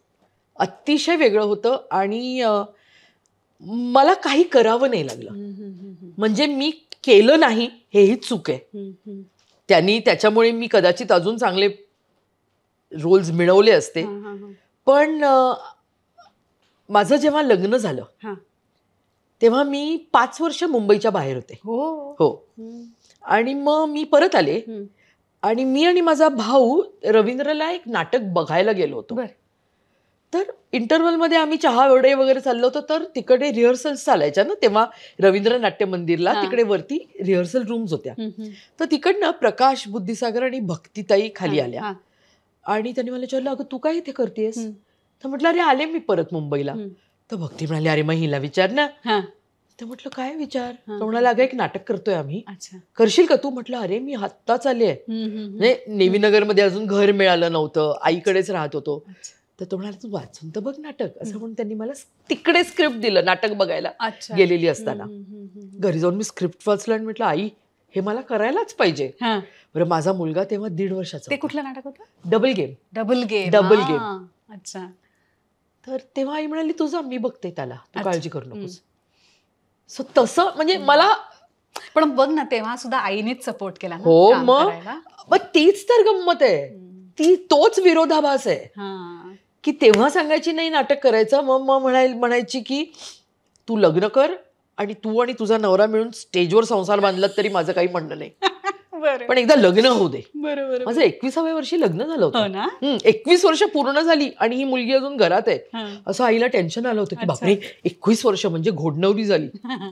अतिशय वेगळं होतं आणि मला काही करावं नाही लागलं म्हणजे मी केलं नाही हेही चूक आहे त्यांनी त्याच्यामुळे मी कदाचित अजून चांगले रोल्स मिळवले असते पण माझं जेव्हा लग्न झालं तेव्हा मी पाच वर्ष मुंबईच्या बाहेर होते हो हो आणि मग मी परत आले आणि मी आणि माझा भाऊ रवींद्रला एक नाटक बघायला गेलो होतो तर मध्ये आम्ही चहा वडे वगैरे चाललो होतो तर तिकडे रिहर्सल्स चालायच्या ना तेव्हा रवींद्र नाट्य मंदिरला तिकडे वरती रिहर्सल रूम्स होत्या तर तिकडनं प्रकाश बुद्धिसागर आणि भक्तीताई खाली आल्या आणि त्यांनी मला विचारलं अगं तू काय इथे करतेस तर म्हटलं अरे आले मी परत मुंबईला तर भक्ती म्हणाली अरे मग हिला विचार ना तर म्हटलं काय विचार म्हणाला अगं एक नाटक करतोय आम्ही करशील का तू म्हटलं अरे मी आत्ताच आले म्हणजे नेवीनगर मध्ये अजून घर मिळालं नव्हतं आईकडेच राहत होतो तर तो म्हणाला तू वाचून तर बघ नाटक असं म्हणून त्यांनी मला तिकडे स्क्रिप्ट दिलं नाटक बघायला गेलेली असताना घरी जाऊन मी स्क्रिप्ट वाचलं आणि म्हटलं आई हे मला करायलाच पाहिजे बरं माझा मुलगा तेव्हा दीड वर्षाचा ते कुठलं नाटक होतं double game double game double game अच्छा तर तेव्हा आई म्हणाली तुझा मी बघते त्याला तू काळजी करू नकोस सो तसं म्हणजे मला पण बघ ना तेव्हा सुद्धा आईनेच सपोर्ट केला हो मग तीच तर गंमत आहे ती तोच विरोधाभास आहे की तेव्हा सांगायची नाही नाटक करायचं मग मग म्हणायची की तू लग्न कर आणि तू आणि तुझा नवरा मिळून स्टेजवर संसार बांधला तरी माझं काही म्हणणं नाही [laughs] पण एकदा लग्न होऊ दे बरोबर माझं एकविसाव्या वर्षी लग्न झालं होतं हो एकवीस वर्ष पूर्ण झाली आणि ही मुलगी अजून घरात आहे असं आईला टेन्शन आलं होतं की बापरे एकवीस वर्ष म्हणजे घोडणवरी झाली [laughs]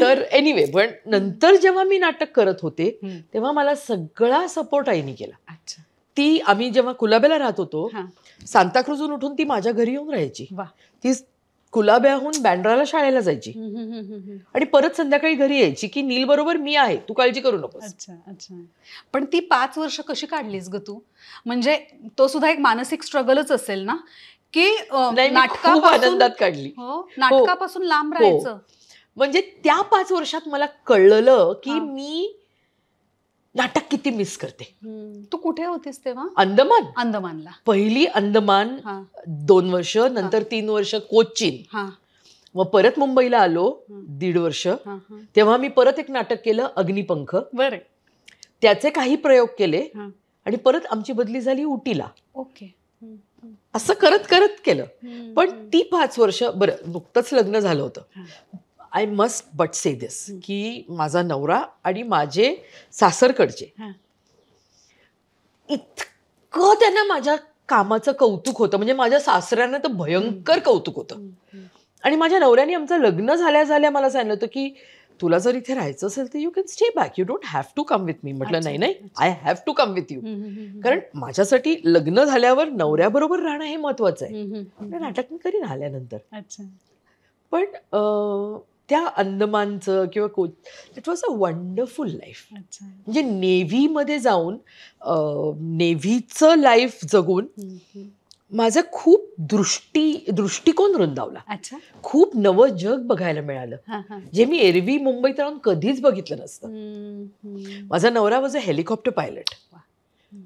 तर एनिवे पण नंतर जेव्हा मी नाटक करत होते तेव्हा मला सगळा सपोर्ट आईने केला ती आम्ही जेव्हा कुलाब्याला राहत होतो सांताक्रुजून उठून ती माझ्या घरी येऊन राहायची ती कुलाब्याहून बँड्राला शाळेला जायची आणि परत संध्याकाळी घरी यायची की नील बरोबर मी आहे तू काळजी करू नको अच्छा पण ती पाच वर्ष कशी काढलीस ग तू म्हणजे तो सुद्धा एक मानसिक स्ट्रगलच असेल ना की नाटकापासून काढली हो, नाटकापासून लांब हो, हो. राहायचं म्हणजे त्या पाच वर्षात मला कळलं की मी नाटक किती मिस करते तू कुठे होतीस तेव्हा अंदमान अंदमानला पहिली अंदमान दोन वर्ष नंतर तीन वर्ष कोचीन व परत मुंबईला आलो दीड वर्ष तेव्हा मी परत एक नाटक केलं अग्निपंख बरे त्याचे काही प्रयोग केले आणि परत आमची बदली झाली उटीला ओके असं करत करत केलं पण ती पाच वर्ष बरं नुकतंच लग्न झालं होतं I must but say this की माझा नवरा आणि माझे सासरकडचे इतकं त्यांना माझ्या कामाचं कौतुक होतं म्हणजे माझ्या सासऱ्यांना तर भयंकर कौतुक होतं आणि माझ्या नवऱ्याने आमचं लग्न झाल्या झाल्या मला सांगितलं होतं की तुला जर इथे राहायचं असेल तर you can stay back you don't have to come with me म्हटलं नाही नाही I have to come with you कारण माझ्यासाठी लग्न झाल्यावर नवऱ्याबरोबर राहणं हे महत्वाचं आहे नाटक मी करीन आल्यानंतर पण त्या अंदमानचं किंवा it was a wonderful life म्हणजे नेव्हीमध्ये जाऊन नेव्हीचं लाईफ जगून माझं खूप दृष्टी दृष्टिकोन रुंदावला खूप नवं जग बघायला मिळालं जे मी एरवी मुंबईत राहून कधीच बघितलं नसतं माझा नवरा माझा अ हेलिकॉप्टर पायलट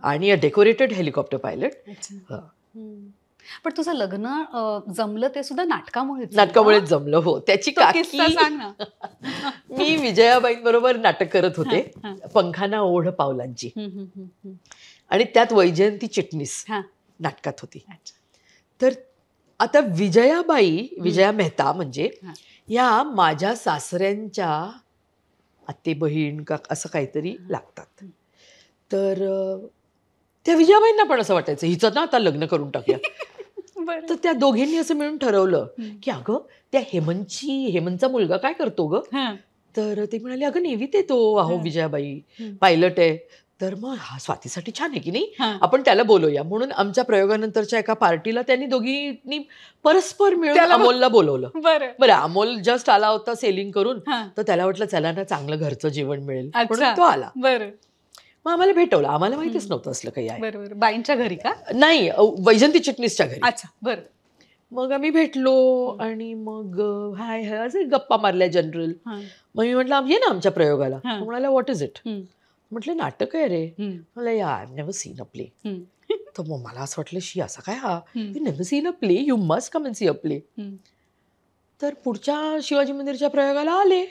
आणि अ डेकोरेटेड हेलिकॉप्टर पायलट पण तुझं लग्न जमलं ते सुद्धा नाटकामुळे नाटकामुळे जमलं हो त्याची काकी [laughs] मी बरोबर नाटक करत होते पंखाना ओढ पावलांची आणि त्यात वैजयंती चिटणीस नाटकात होती तर आता विजयाबाई विजया मेहता म्हणजे या माझ्या सासऱ्यांच्या आते बहीण का असं काहीतरी लागतात तर त्या विजयाबाईंना पण असं वाटायचं हिचं ना आता लग्न करून टाकूया [laughs] तर त्या दोघींनी असं मिळून ठरवलं की अगं त्या हेमंतची हेमंतचा मुलगा काय करतो ग तर ते म्हणाले अगं नेहमी तो अहो विजयाबाई पायलट आहे तर मग हा स्वातीसाठी छान आहे की नाही आपण त्याला बोलवूया म्हणून आमच्या प्रयोगानंतरच्या एका पार्टीला त्यांनी दोघींनी परस्पर मिळून अमोलला बोलवलं बरं अमोल जस्ट आला होता सेलिंग करून तर त्याला वाटलं चला ना चांगलं घरचं जेवण मिळेल म्हणून तो आला बरं मग आम्हाला भेटवलं आम्हाला माहितीच नव्हतं असलं काही आहे बरोबर बाईंच्या घरी का नाही वैजंती चिटणीसच्या घरी अच्छा बरं मग आम्ही भेटलो आणि मग हाय हाय असे गप्पा मारल्या जनरल मग मी म्हटलं ये ना आमच्या प्रयोगाला म्हणाला व्हॉट इज इट म्हटलं नाटक आहे रे मला yeah I never seen a play तर मग मला असं वाटलं शी असा काय हा you never seen a play you must come and see a play तर पुढच्या शिवाजी मंदिरच्या प्रयोगाला आले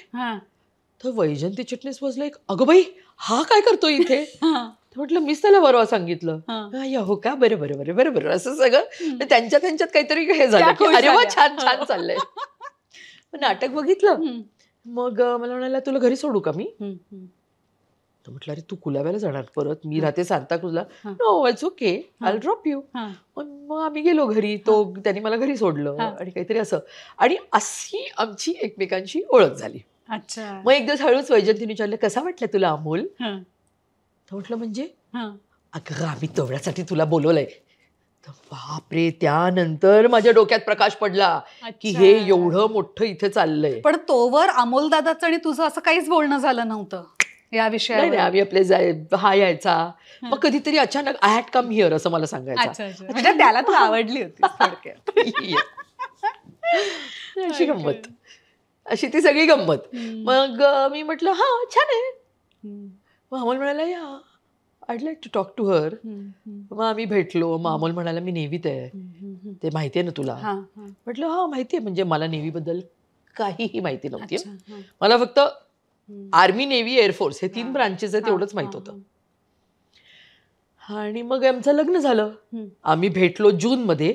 तर वैजंती चिटणीस वॉज लाईक अगं बाई हा काय करतो इथे [laughs] म्हटलं मीच त्याला बरोबर सांगितलं हो का बरं बरं बरं बरं बरं असं सगळं त्यांच्या त्यांच्यात काहीतरी हे झालं अरे वा छान छान हो. चाललंय नाटक बघितलं मग मला म्हणाला तुला घरी सोडू का मी म्हटलं अरे तू कुलाव्याला जाणार परत मी राहते सांताक्रुजला no it's okay I drop you मग आम्ही गेलो घरी तो त्यांनी मला घरी सोडलं आणि काहीतरी असं आणि अशी आमची एकमेकांची ओळख झाली अच्छा मग एक दिवस हळूच वैजंतीने विचारलं कसा वाटलं तुला अमोल तर म्हटलं म्हणजे अगं आम्ही तेवढ्यासाठी तुला बोलवलंय बापरे त्यानंतर माझ्या डोक्यात प्रकाश पडला की हे एवढं मोठं इथे चाललंय पण तोवर अमोल दादाचं आणि तुझं असं काहीच बोलणं झालं नव्हतं या विषयावर आम्ही आपले जाय हा यायचा मग कधीतरी अचानक आय हॅट कम हिअर असं मला सांगायचं म्हणजे त्याला तू [laughs] आवडली होती [laughs] अशी गंमत अशी ती सगळी गंमत मग मी म्हटलं हा छान आहे मग अमोल म्हणाला yeah I'd like to talk to her मग आम्ही भेटलो मग अमोल म्हणाला मी नेव्हीत आहे ते माहिती आहे ना तुला म्हटलं हा माहिती आहे म्हणजे मला नेव्ही बद्दल काहीही माहिती नव्हती मला फक्त आर्मी नेव्ही एअरफोर्स हे तीन ब्रांचेस आहेत एवढंच माहित होतं आणि मग आमचं लग्न झालं आम्ही भेटलो जून मध्ये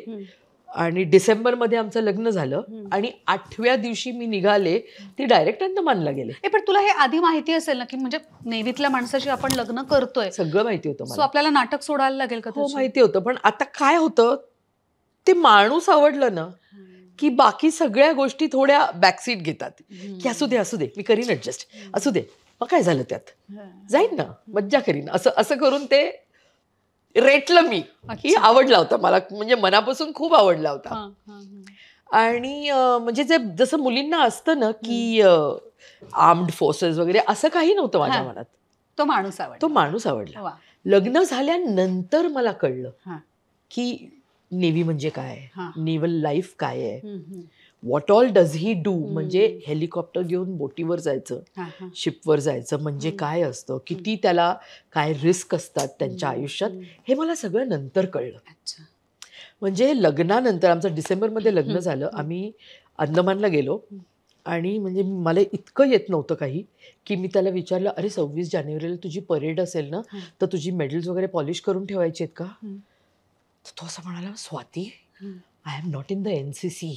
आणि डिसेंबर मध्ये आमचं लग्न झालं आणि आठव्या दिवशी मी निघाले ती डायरेक्ट मानला गेले पण तुला हे आधी माहिती असेल ना की म्हणजे नेहमीतल्या माणसाशी आपण लग्न करतोय सगळं माहिती होतं आपल्याला नाटक सोडायला लागेल का हो, माहिती होतं पण आता काय होतं ते माणूस आवडलं ना की बाकी सगळ्या गोष्टी थोड्या बॅकसीट घेतात की असू दे असू दे मी करीन ऍडजस्ट असू दे मग काय झालं त्यात जाईन ना मज्जा करीन असं असं करून ते रेटलं मी की आवडला होता मला म्हणजे मनापासून खूप आवडला होता आणि म्हणजे जे जसं मुलींना असतं ना की आर्म्ड फोर्सेस वगैरे असं काही नव्हतं माझ्या मनात तो माणूस आवडला तो माणूस आवडला लग्न झाल्यानंतर मला कळलं की नेव्ही म्हणजे काय नेव्हल लाईफ काय आहे what all does he do म्हणजे हेलिकॉप्टर घेऊन बोटीवर जायचं शिपवर जायचं म्हणजे काय असतं किती त्याला काय रिस्क असतात त्यांच्या आयुष्यात हे मला सगळं नंतर कळलं म्हणजे लग्नानंतर आमचं डिसेंबरमध्ये लग्न झालं आम्ही अंदमानला गेलो आणि म्हणजे मला इतकं येत नव्हतं काही की मी त्याला विचारलं अरे सव्वीस जानेवारीला तुझी परेड असेल ना तर तुझी मेडल्स वगैरे पॉलिश करून ठेवायची आहेत का तो असं म्हणाला Swati I am not in the N C C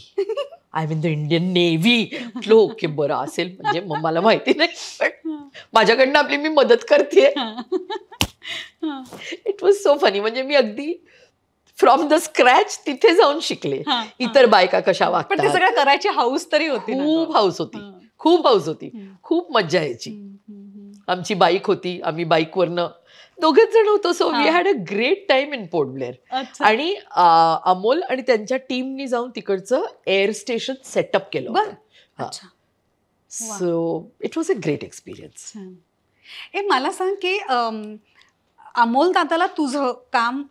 I mean the Indian Navy म्हटलं ओके बरं असेल म्हणजे मग मला माहिती नाही पण माझ्याकडनं आपली मी मदत करते इट वॉज सो फनी म्हणजे मी अगदी फ्रॉम द स्क्रॅच तिथे जाऊन शिकले इतर बायका कशा वागतात ते सगळं करायची हाऊस तरी होती खूप हाऊस होती खूप हाऊस होती खूप मज्जा यायची आमची बाईक होती आम्ही बाईकवरनं दोघेच जण होतो so we had a great time in Port Blair आणि अमोल आणि त्यांच्या टीमनी जाऊन तिकडचं एअर स्टेशन सेटअप केलं so it was a great experience ए मला सांग की अमोल दादाला तुझं काम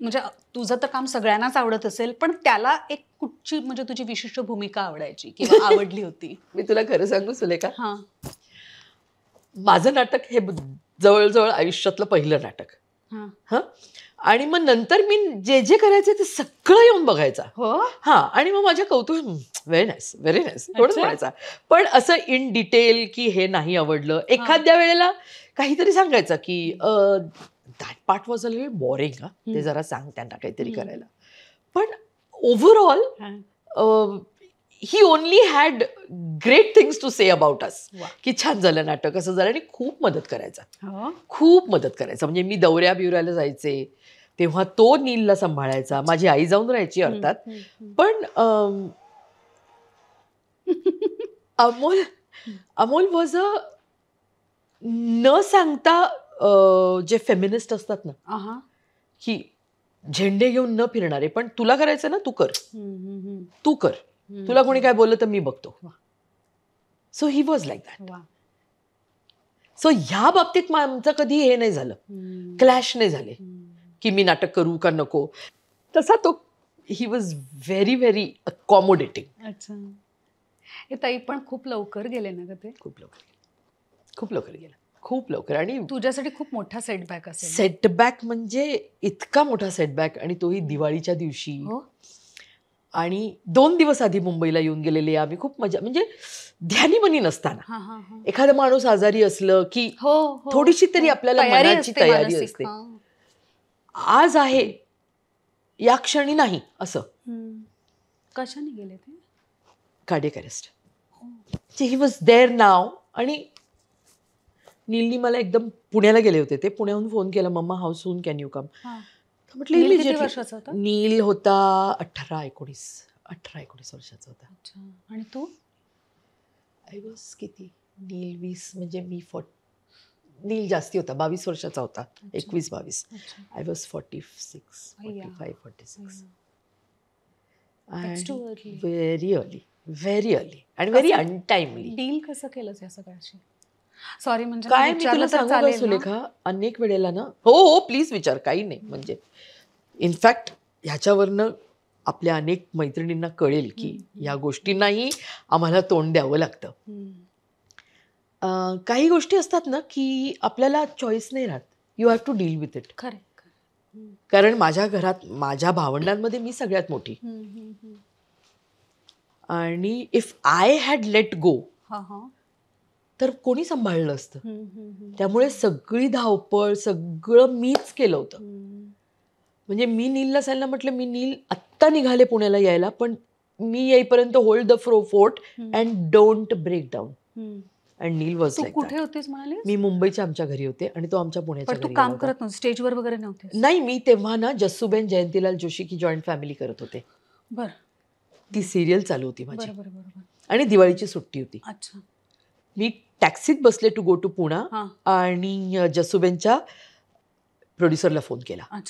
म्हणजे तुझं तर काम सगळ्यांनाच आवडत असेल पण त्याला एक कुठची म्हणजे तुझी विशिष्ट भूमिका आवडायची किंवा [laughs] आवडली होती मी तुला खरं सांगू सुलेखा हां माझं नाटक हे जवळजवळ आयुष्यातलं पहिलं नाटक हां आणि मग नंतर मी जे जे करायचे ते सगळं येऊन बघायचा हो हां आणि मग माझ्या कौतुक व्हेरी नाईस व्हेरी नाईस थोडं म्हणायचा पण असं इन डिटेल की हे नाही आवडलं एखाद्या वेळेला काहीतरी सांगायचं की दॅट पार्ट वॉज अ लिल बोरिंग ते जरा सांग त्यांना काहीतरी करायला पण overall he only had great things to say about us की छान झालं नाटक असं झालं आणि खूप मदत करायचा हो. खूप मदत करायचा म्हणजे मी दौऱ्या बिवऱ्याला जायचे तेव्हा तो नीलला सांभाळायचा माझी आई जाऊन राहायची अर्थात पण अमोल अमोल वॉज अ न सांगता जे फेमिनिस्ट असतात ना की झेंडे घेऊन न फिरणारे पण तुला करायचं ना तू कर तू कर तुला कोणी काय बोललं तर मी बघतो so he was like that so ह्या बाबतीत आमचं कधी हे नाही झालं क्लॅश नाही झाले की मी नाटक करू का नको तसा तो he was very very accommodating हे ताई पण खूप लवकर गेले ना ते खूप लवकर खूप लवकर गेला खूप लवकर आणि तुझ्यासाठी खूप मोठा सेटबॅक असेल सेटबॅक म्हणजे इतका मोठा सेटबॅक आणि तोही दिवाळीच्या दिवशी हो? आणि दोन दिवस आधी मुंबईला येऊन गेलेले आम्ही खूप मजा म्हणजे ध्यानी मनी नसताना एखादा माणूस आजारी असलं की हो, हो, थोडीशी तरी हो. आपल्याला मनाची तयारी असते आज आहे या क्षणी नाही असं कशाने गेले ते कार्डियक ही वॉज देअर नाव आणि नीलनी मला एकदम पुण्याला गेले होते ते पुण्याहून फोन केला मम्मा हाऊस हून कॅन यू कम म्हटलं वर्षाचा नील होता अठरा एकोणीस अठरा एकोणीस वर्षाचा होता आणि तो आय वॉज किती नील वीस म्हणजे मी फॉट नील जास्ती होता बावीस वर्षाचा होता एकवीस बावीस I was forty six forty five forty six very early very early and very untimely deal कसं केलं या सगळ्याशी सॉरी म्हणजे काय मी तुला सांगू का सुलेखा अनेक वेळेला ना हो हो प्लीज विचार काही नाही म्हणजे इनफॅक्ट ह्याच्यावरनं आपल्या अनेक मैत्रिणींना कळेल की या गोष्टींनाही आम्हाला तोंड द्यावं लागतं काही गोष्टी असतात ना की आपल्याला चॉईस नाही राहत you have to deal with it खरे कारण माझ्या घरात माझ्या भावंडांमध्ये मी सगळ्यात मोठी आणि if I had let go तर कोणी सांभाळलं असतं त्यामुळे सगळी धावपळ सगळं मीच केलं होतं म्हणजे मी नीलला सांगितलं म्हटलं मी नील आत्ता निघाले पुण्याला यायला पण मी येईपर्यंत hold the fro fort and don't break down and Neel was कुठे होतेस म्हणाले मी मुंबईच्या आमच्या घरी होते आणि तो आमच्या पुण्याच्या तू काम करत स्टेजवर वगैरे नव्हते नाही मी तेव्हा ना जस्सूबेन जयंतीलाल जोशी की जॉईंट फॅमिली करत होते बर ती सिरियल चालू होती माझी आणि दिवाळीची सुट्टी होती अच्छा मी टॅक्सीत बसले टू गो टू पुणा आणि जसुबेनच्या प्रोड्युसरला फोन केला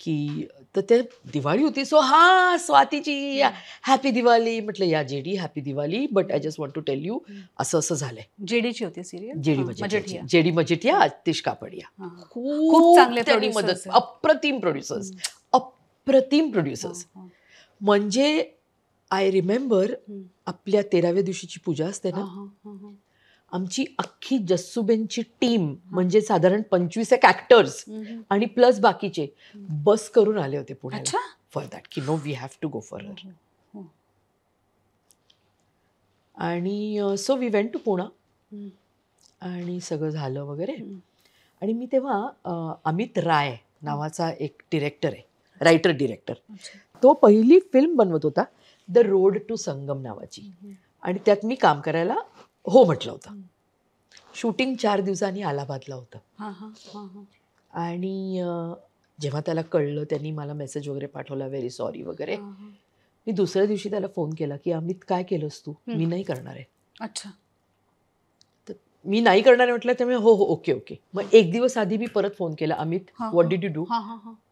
की तर ते दिवाळी होती सो हा स्वातीची हॅपी दिवाळी म्हटलं yeah JD happy Diwali but I just want to tell you असं असं झालंय जेडीची होती सिरियल जेडी मजेटिया जेडी मजेटिया आतिश कापडिया खूप चांगले त्यांनी मदत अप्रतिम प्रोड्युसर्स अप्रतिम प्रोड्युसर्स म्हणजे आय रिमेंबर आपल्या तेराव्या दिवशीची पूजा असते ना आमची अख्खी जस्सूबेनची टीम म्हणजे साधारण पंचवीस एक ऍक्टर्स आणि प्लस बाकीचे बस करून आले होते पुढे फॉर दॅट की no we have to go for her आणि so we went to Poona आणि सगळं झालं वगैरे आणि मी तेव्हा अमित राय नावाचा एक डिरेक्टर आहे रायटर डिरेक्टर तो पहिली फिल्म बनवत होता द रोड टू संगम नावाची आणि त्यात मी काम करायला हो म्हटलं होतं शूटिंग चार दिवसांनी अलाहाबादला होतं आणि जेव्हा त्याला कळलं त्यांनी मला मेसेज वगैरे पाठवला व्हेरी सॉरी वगैरे मी दुसऱ्या दिवशी त्याला फोन केला की अमित काय केलंस तू मी नाही करणार आहे अच्छा तर मी नाही करणार म्हटलं त्यामुळे हो हो ओके ओके मग एक दिवस आधी मी परत फोन केला Amit what did you do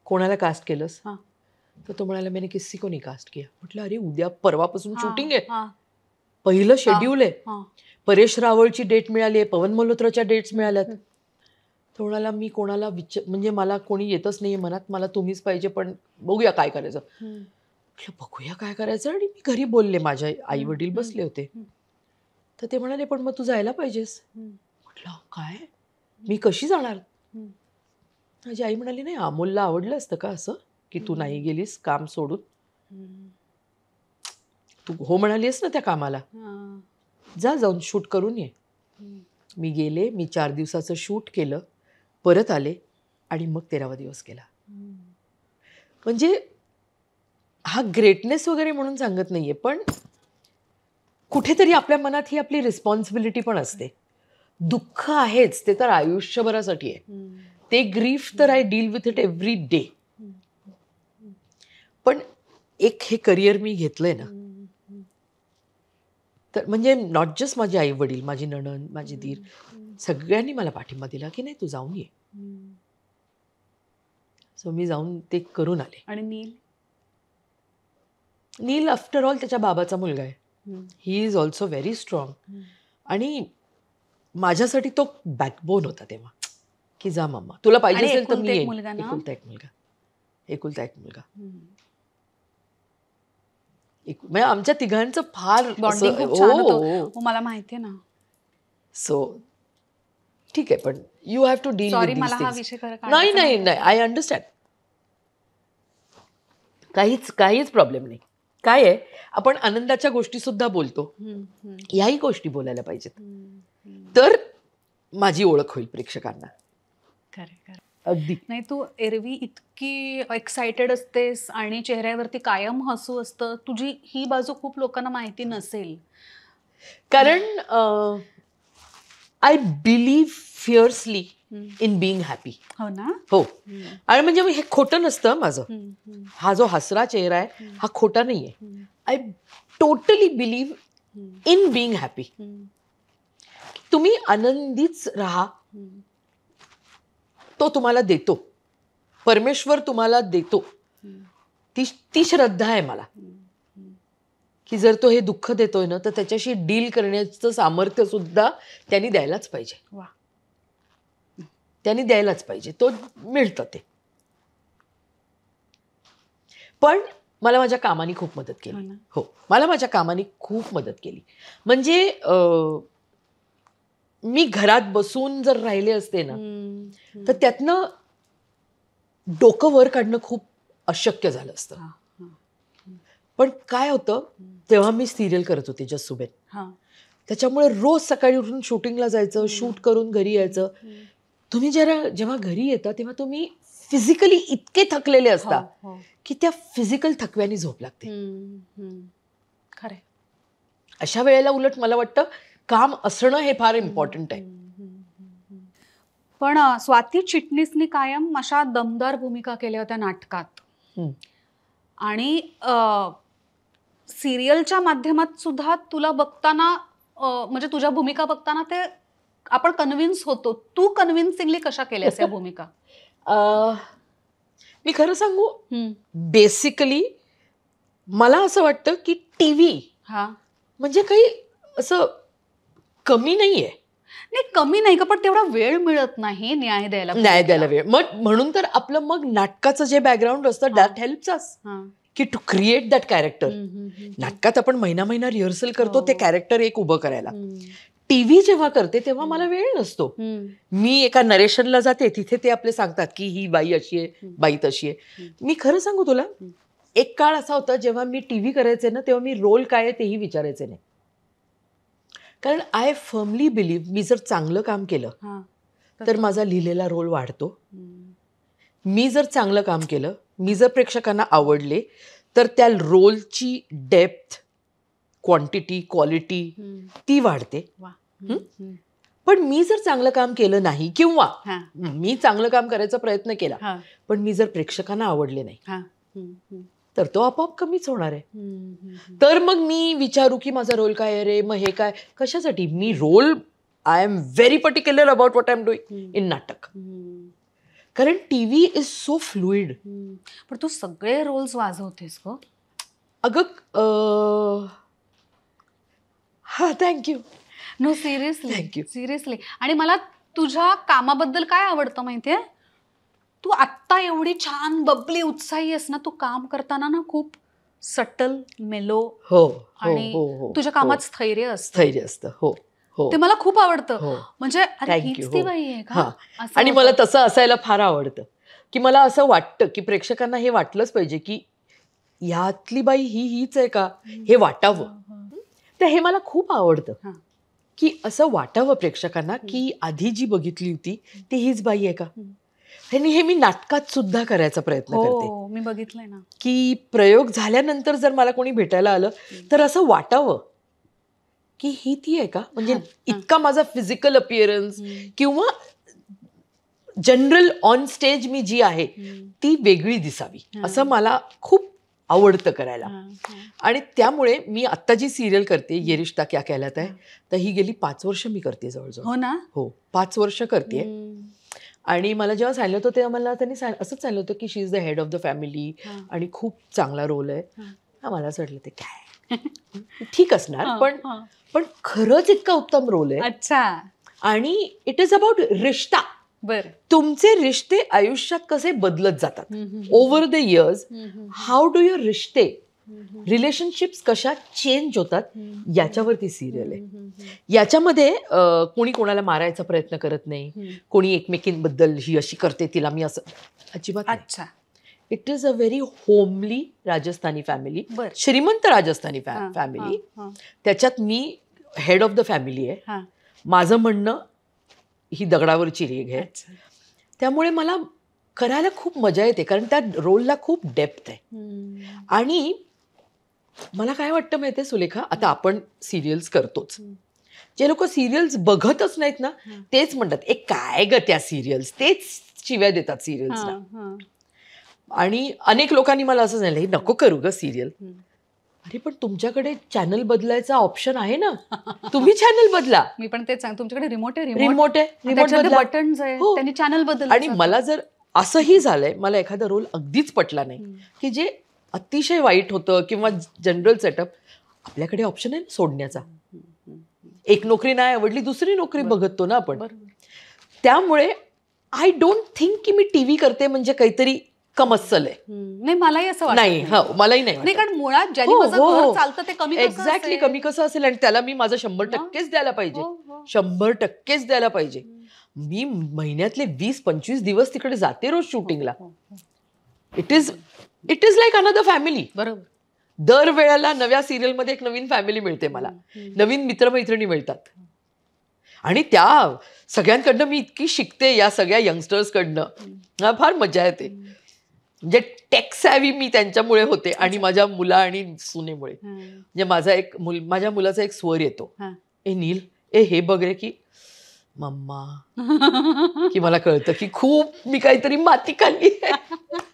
कोणाला कास्ट केलंस तर तो म्हणाला मी किस्सी कोणी कास्ट किया म्हटलं अरे उद्या परवापासून शूटिंग आहे पहिलं शेड्यूल आहे परेश रावळची डेट मिळाली आहे पवन मल्होत्राच्या डेट्स मिळाल्यात थोडाला मी कोणाला विचार म्हणजे मला कोणी येतच नाही मनात मला तुम्हीच पाहिजे पण बघूया काय करायचं बघूया काय करायचं आणि मी घरी बोलले माझ्या आई वडील बसले होते तर ते म्हणाले पण मग तू जायला पाहिजेस म्हटलं काय मी कशी जाणार माझी आई म्हणाली नाही अमोलला आवडलं असतं का असं की तू नाही गेलीस काम सोडून तू हो म्हणालीस ना त्या कामाला जा जाऊन शूट करून ये मी गेले मी चार दिवसाचं शूट केलं परत आले आणि मग तेरावा दिवस केला म्हणजे हा ग्रेटनेस वगैरे म्हणून सांगत नाहीये पण कुठेतरी आपल्या मनात ही आपली रिस्पॉन्सिबिलिटी पण असते दुःख आहेच ते तर आयुष्यभरासाठी आहे ते ग्रीफ तर I deal with it every day पण एक हे करिअर मी घेतलंय ना तर म्हणजे नॉट जस्ट माझे आई वडील माझी नणन माझी धीर सगळ्यांनी मला पाठिंबा दिला की नाही तू जाऊन ये सो मी जाऊन ते करून आले आणि नील नील आफ्टर ऑल त्याच्या बाबाचा मुलगा आहे he is also very strong आणि माझ्यासाठी तो बॅकबोन होता तेव्हा की जा मामा तुला पाहिजे असेल तर मी एकुलता एक मुलगा एकुलता एक मुलगा म्हणजे आमच्या तिघांचं फार हो, मला माहितीये ना सो ठीक आहे पण यू हॅव टू डील नाही नाही नाही आय अंडरस्टँड काहीच काहीच प्रॉब्लेम नाही काय आहे आपण आनंदाच्या गोष्टी सुद्धा बोलतो याही गोष्टी बोलायला पाहिजेत तर माझी ओळख होईल प्रेक्षकांना अगदी नाही तू एरवी इतकी एक्सायटेड असतेस आणि चेहऱ्यावरती कायम हसू असतं तुझी ही बाजू खूप लोकांना माहिती नसेल कारण I believe fiercely in being happy हो ना हो आणि म्हणजे हे खोटं नसतं माझं हा जो हसरा चेहरा आहे हा खोटा नाही आहे I totally believe in being happy तुम्ही आनंदीच राहा तो तुम्हाला देतो परमेश्वर तुम्हाला देतो ती ती श्रद्धा आहे मला की जर तो हे दुःख देतोय ना तर त्याच्याशी डील करण्याचं सामर्थ्य सुद्धा त्यांनी द्यायलाच पाहिजे वा त्यांनी द्यायलाच पाहिजे तो मिळत ते पण मला माझ्या कामाने खूप मदत केली हो, हो. मला माझ्या कामाने खूप मदत केली म्हणजे मी घरात बसून जर राहिले असते ना तर त्यातनं डोकं वर काढणं खूप अशक्य झालं असतं पण काय होतं तेव्हा मी सिरियल करत होते जसुबेन त्याच्यामुळे रोज सकाळी उठून शूटिंगला जायचं शूट करून घरी यायचं तुम्ही जरा जेव्हा घरी येता तेव्हा तुम्ही फिजिकली इतके थकलेले हो, असता हो. की त्या फिजिकल थकव्याने झोप लागते खरे अशा वेळेला उलट मला वाटतं काम असणं हे फार इम्पॉर्टंट आहे पण स्वाती चिटणीसनी कायम अशा दमदार भूमिका केल्या होत्या नाटकात आणि सिरियलच्या माध्यमात सुद्धा तुला बघताना म्हणजे तुझ्या भूमिका बघताना ते आपण कन्व्हिन्स होतो तू कन्व्हिन्सिंगली कशा केल्यास या भूमिका [laughs] मी खरं सांगू बेसिकली मला असं वाटतं की टी व्ही म्हणजे काही असं कमी नाहीये नाही कमी नाही का पण तेवढा वेळ मिळत नाही न्याय द्यायला न्याय द्यायला वेळ मग म्हणून तर आपलं मग नाटकाचं जे बॅकग्राऊंड असतं दॅट हेल्प्स की टू क्रिएट दॅट कॅरेक्टर नाटकात आपण महिना महिना रिहर्सल करतो हो. ते कॅरेक्टर एक उभं करायला टीव्ही जेव्हा करते तेव्हा मला वेळ नसतो मी एका नरेशनला जाते तिथे ते आपले सांगतात की ही बाई अशी आहे बाई तशी आहे मी खरं सांगू तुला एक काळ असा होता जेव्हा मी टीव्ही करायचे ना तेव्हा मी रोल काय आहे तेही विचारायचे नाही कारण आय फर्मली बिलीव्ह मी जर चांगलं काम केलं तर माझा लिहिलेला रोल वाढतो मी जर चांगलं काम केलं मी जर प्रेक्षकांना आवडले तर त्या रोलची डेप्थ क्वांटिटी क्वालिटी ती वाढते पण मी जर चांगलं काम केलं नाही किंवा मी चांगलं काम करायचा प्रयत्न केला पण मी जर प्रेक्षकांना आवडले नाही तर तो आपोआप कमीच होणार आहे तर मग मी विचारू की माझा रोल काय रे मग हे काय कशासाठी मी role I am very particular about what I am doing in नाटक कारण T V is so fluid पण तू सगळे रोल्स वाजवतेस ग अगं हा thank you no seriously thank you seriously आणि मला तुझ्या कामाबद्दल काय आवडतं माहितीये तू आत्ता एवढी छान बबली उत्साही आहेस ना तू काम करताना ना खूप सटल मेलो हो, हो आणि हो, हो, तुझ्या कामात स्थैर्य असत स्थैर्य असतं हो हो ते मला खूप आवडतं म्हणजे आणि मला तसं असायला फार आवडतं की मला असं वाटतं की प्रेक्षकांना हे वाटलंच पाहिजे की यातली बाई ही हीच आहे का हे वाटावं तर हे मला खूप आवडतं की असं वाटावं प्रेक्षकांना की आधी जी बघितली होती ती हीच बाई आहे का हे मी नाटकात सुद्धा करायचा प्रयत्न हो, करते मी बघितलंय ना की प्रयोग झाल्यानंतर जर मला कोणी भेटायला आलं तर असं वाटावं की ही ती आहे का म्हणजे इतका माझा फिजिकल अपिअरन्स किंवा जनरल ऑन स्टेज मी जी आहे ती वेगळी दिसावी असं मला खूप आवडतं करायला आणि त्यामुळे मी आत्ता जी सिरियल करते ये रिश्ता क्या कहलात आहे तर ही गेली पाच वर्ष मी करते जवळजवळ हो ना हो पाच वर्ष करते आणि मला जेव्हा सांगितलं होतं तेव्हा मला त्यांनी असंच सांगितलं होतं की she is the head of the family आणि खूप चांगला रोल आहे हा मला असं वाटलं ते काय ठीक असणार पण पण खरंच इतका उत्तम रोल आहे अच्छा आणि इट इज अबाउट रिश्ता बर तुमचे रिश्ते आयुष्यात कसे बदलत जातात over the years how do your रिश्ते रिलेशनशिप्स कशा चेंज होतात याच्यावरती सिरियल आहे याच्यामध्ये कोणी कोणाला मारायचा प्रयत्न करत नाही कोणी एकमेकींबद्दल ही अशी करते तिला मी असं अजिबात अच्छा it is a very homely Rajasthani family श्रीमंत राजस्थानी फॅमिली त्याच्यात मी हेड ऑफ द फॅमिली आहे माझं म्हणणं ही दगडावरची रेग आहे त्यामुळे मला करायला खूप मजा येते कारण त्या रोलला खूप डेप्थ आहे आणि मला काय वाटतं माहितीये सुलेखा आता आपण सिरियल्स करतोच जे लोक सिरियल्स बघतच नाहीत ना तेच म्हणतात एक काय ग त्या सिरियल्स तेच शिव्या देतात सिरियल्स आणि अनेक लोकांनी मला असं झालं हे नको करू ग सिरियल अरे पण तुमच्याकडे चॅनल बदलायचा ऑप्शन आहे ना तुम्ही चॅनल बदला मी पण तेच सांग तुमच्याकडे रिमोट आहे रिमोट आहे बटन हो. त्यांनी चॅनल बदल आणि मला जर असंही झालंय मला एखादा रोल अगदीच पटला नाही की जे अतिशय वाईट होतं किंवा जनरल सेटअप आपल्याकडे ऑप्शन आहे ना सोडण्याचा एक नोकरी नाही आवडली दुसरी नोकरी बघतो ना आपण त्यामुळे आय डोंट थिंक की मी टी व्ही करते म्हणजे काहीतरी कमस्सल आहे नाही मलाही असं नाही हो मलाही नाही कारण मुळात हो, हो, हो. चालतं ते कमी एक्झॅक्टली कमी कसं असेल आणि त्याला मी माझं शंभर टक्केच द्यायला पाहिजे शंभर टक्केच द्यायला पाहिजे मी महिन्यातले वीस पंचवीस दिवस तिकडे जाते रोज शूटिंगला it is it is like another family बरोबर दर वेळेला नव्या सिरियलमध्ये एक नवीन फॅमिली मिळते मला नवीन मित्रमैत्रिणी मिळतात आणि त्या सगळ्यांकडनं मी इतकी शिकते या सगळ्या यंगस्टर्सकडनं फार मजा येते म्हणजे टेक्सॅवी मी त्यांच्यामुळे होते आणि माझ्या मुला आणि सुनेमुळे म्हणजे माझा एक मुल माझ्या मुलाचा एक स्वर येतो ए नील ए हे बघ रे की मम्मा [laughs] की मला कळतं की खूप मी काहीतरी माती खाल्ली [laughs]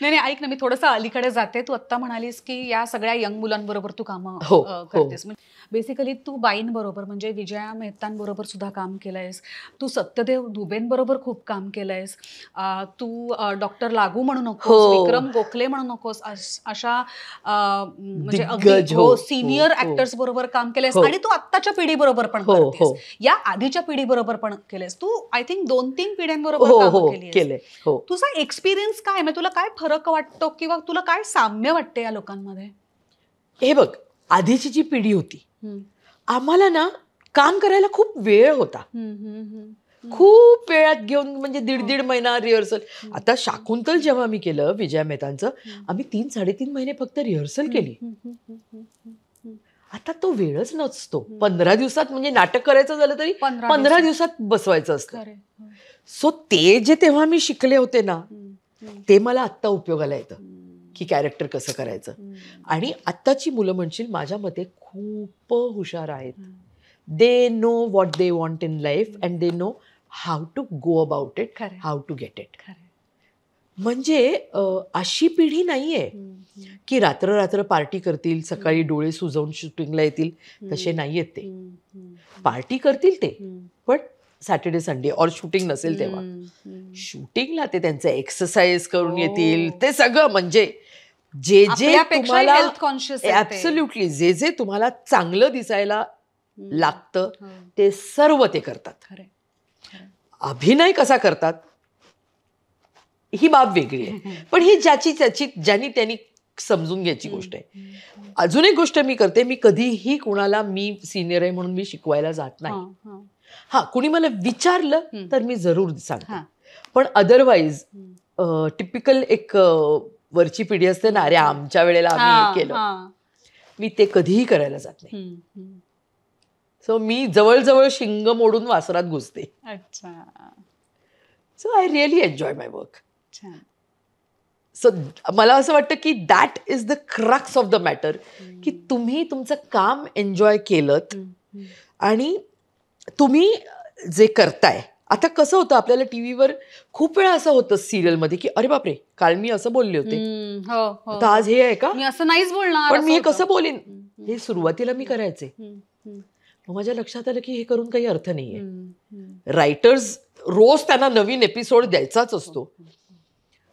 नाही नाही ऐक ना मी थोडस अलीकडे जाते तू आता म्हणालीस की या सगळ्या यंग मुलांबरोबर तू काम हो, हो. करतेस हो. बेसिकली तू बाईंबरोबर म्हणजे विजया मेहतांबरोबर सुद्धा काम केलंयस तू सत्यदेव दुबेंबरोबर खूप काम केलंयस तू डॉक्टर लागू म्हणू नकोस हो. विक्रम गोखले म्हणू नकोस अशा म्हणजे अगदी हो सिनियर हो, ऍक्टर्स बरोबर काम केलंयस आणि तू आत्ताच्या पिढीबरोबर पण करतेस या आधीच्या पिढीबरोबर पण केलंयस तू आय थिंक दोन तीन पिढ्यांबरोबर तुझा एक्सपिरियन्स काय म्हणजे तुला काय फरक वाटतो किंवा तुला काय साम्य वाटते या लोकांमध्ये हे बघ आधीची जी पिढी होती आम्हाला ना काम करायला खूप वेळ होता खूप वेळात घेऊन म्हणजे दीड दीड हो. महिना रिहर्सल आता शाकुंतल जेव्हा मी केलं विजय मेहतांचं आम्ही तीन साडेतीन महिने फक्त रिहर्सल केली आता तो वेळच नसतो पंधरा दिवसात म्हणजे नाटक करायचं झालं तरी पंधरा दिवसात बसवायचं असतं सो ते जे तेव्हा मी शिकले होते ना ते मला आत्ता उपयोगाला येतं की कॅरेक्टर कसं करायचं आणि आत्ताची मुलं म्हणशील माझ्या मते खूप हुशार आहेत they know what they want in life and they know how to go about it how to get it म्हणजे अशी पिढी नाही आहे की रात्र रात्र पार्टी करतील सकाळी डोळे सुजवून शूटिंगला येतील तसे नाही आहेत ते पार्टी करतील ते पण सॅटर्डे संडे और शूटिंग नसेल तेव्हा शूटिंगला ते त्यांचं एक्सरसाइज करून हो. येतील ते सगळं म्हणजे जे जे ऍब्सोल्युटली जे जे तुम्हाला चांगलं दिसायला लागतं हो. ते सर्व ते करतात अभिनय कसा करतात ही बाब वेगळी आहे [laughs] पण ही ज्याची त्याची ज्यांनी त्यांनी समजून घ्यायची गोष्ट आहे अजून एक गोष्ट मी करते मी कधीही कुणाला मी सिनियर आहे म्हणून मी शिकवायला जात नाही हा कुणी मला विचारलं तर मी जरूर सांगते पण अदरवाईज टिपिकल एक वरची पिढी असते ना अरे आमच्या वेळेला आम्ही केलं मी ते कधीही करायला जात नाही सो मी जवळजवळ शिंग मोडून वासरात घुसते so I really enjoy my work so मला असं वाटतं की that is the crux of the matter की तुम्ही तुमचं काम एन्जॉय केलं आणि तुम्ही जे करताय आता कसं होतं आपल्याला टीव्हीवर खूप वेळा असं होतं मध्ये की अरे बापरे काल मी असं बोलले होते हो, हो. आज हे आहे का मी असं नाहीच बोलणार पण मी हे कसं बोलेन हे सुरुवातीला मी करायचे मग माझ्या लक्षात आलं की हे करून काही अर्थ नाहीये रायटर्स रोज त्यांना नवीन एपिसोड द्यायचाच असतो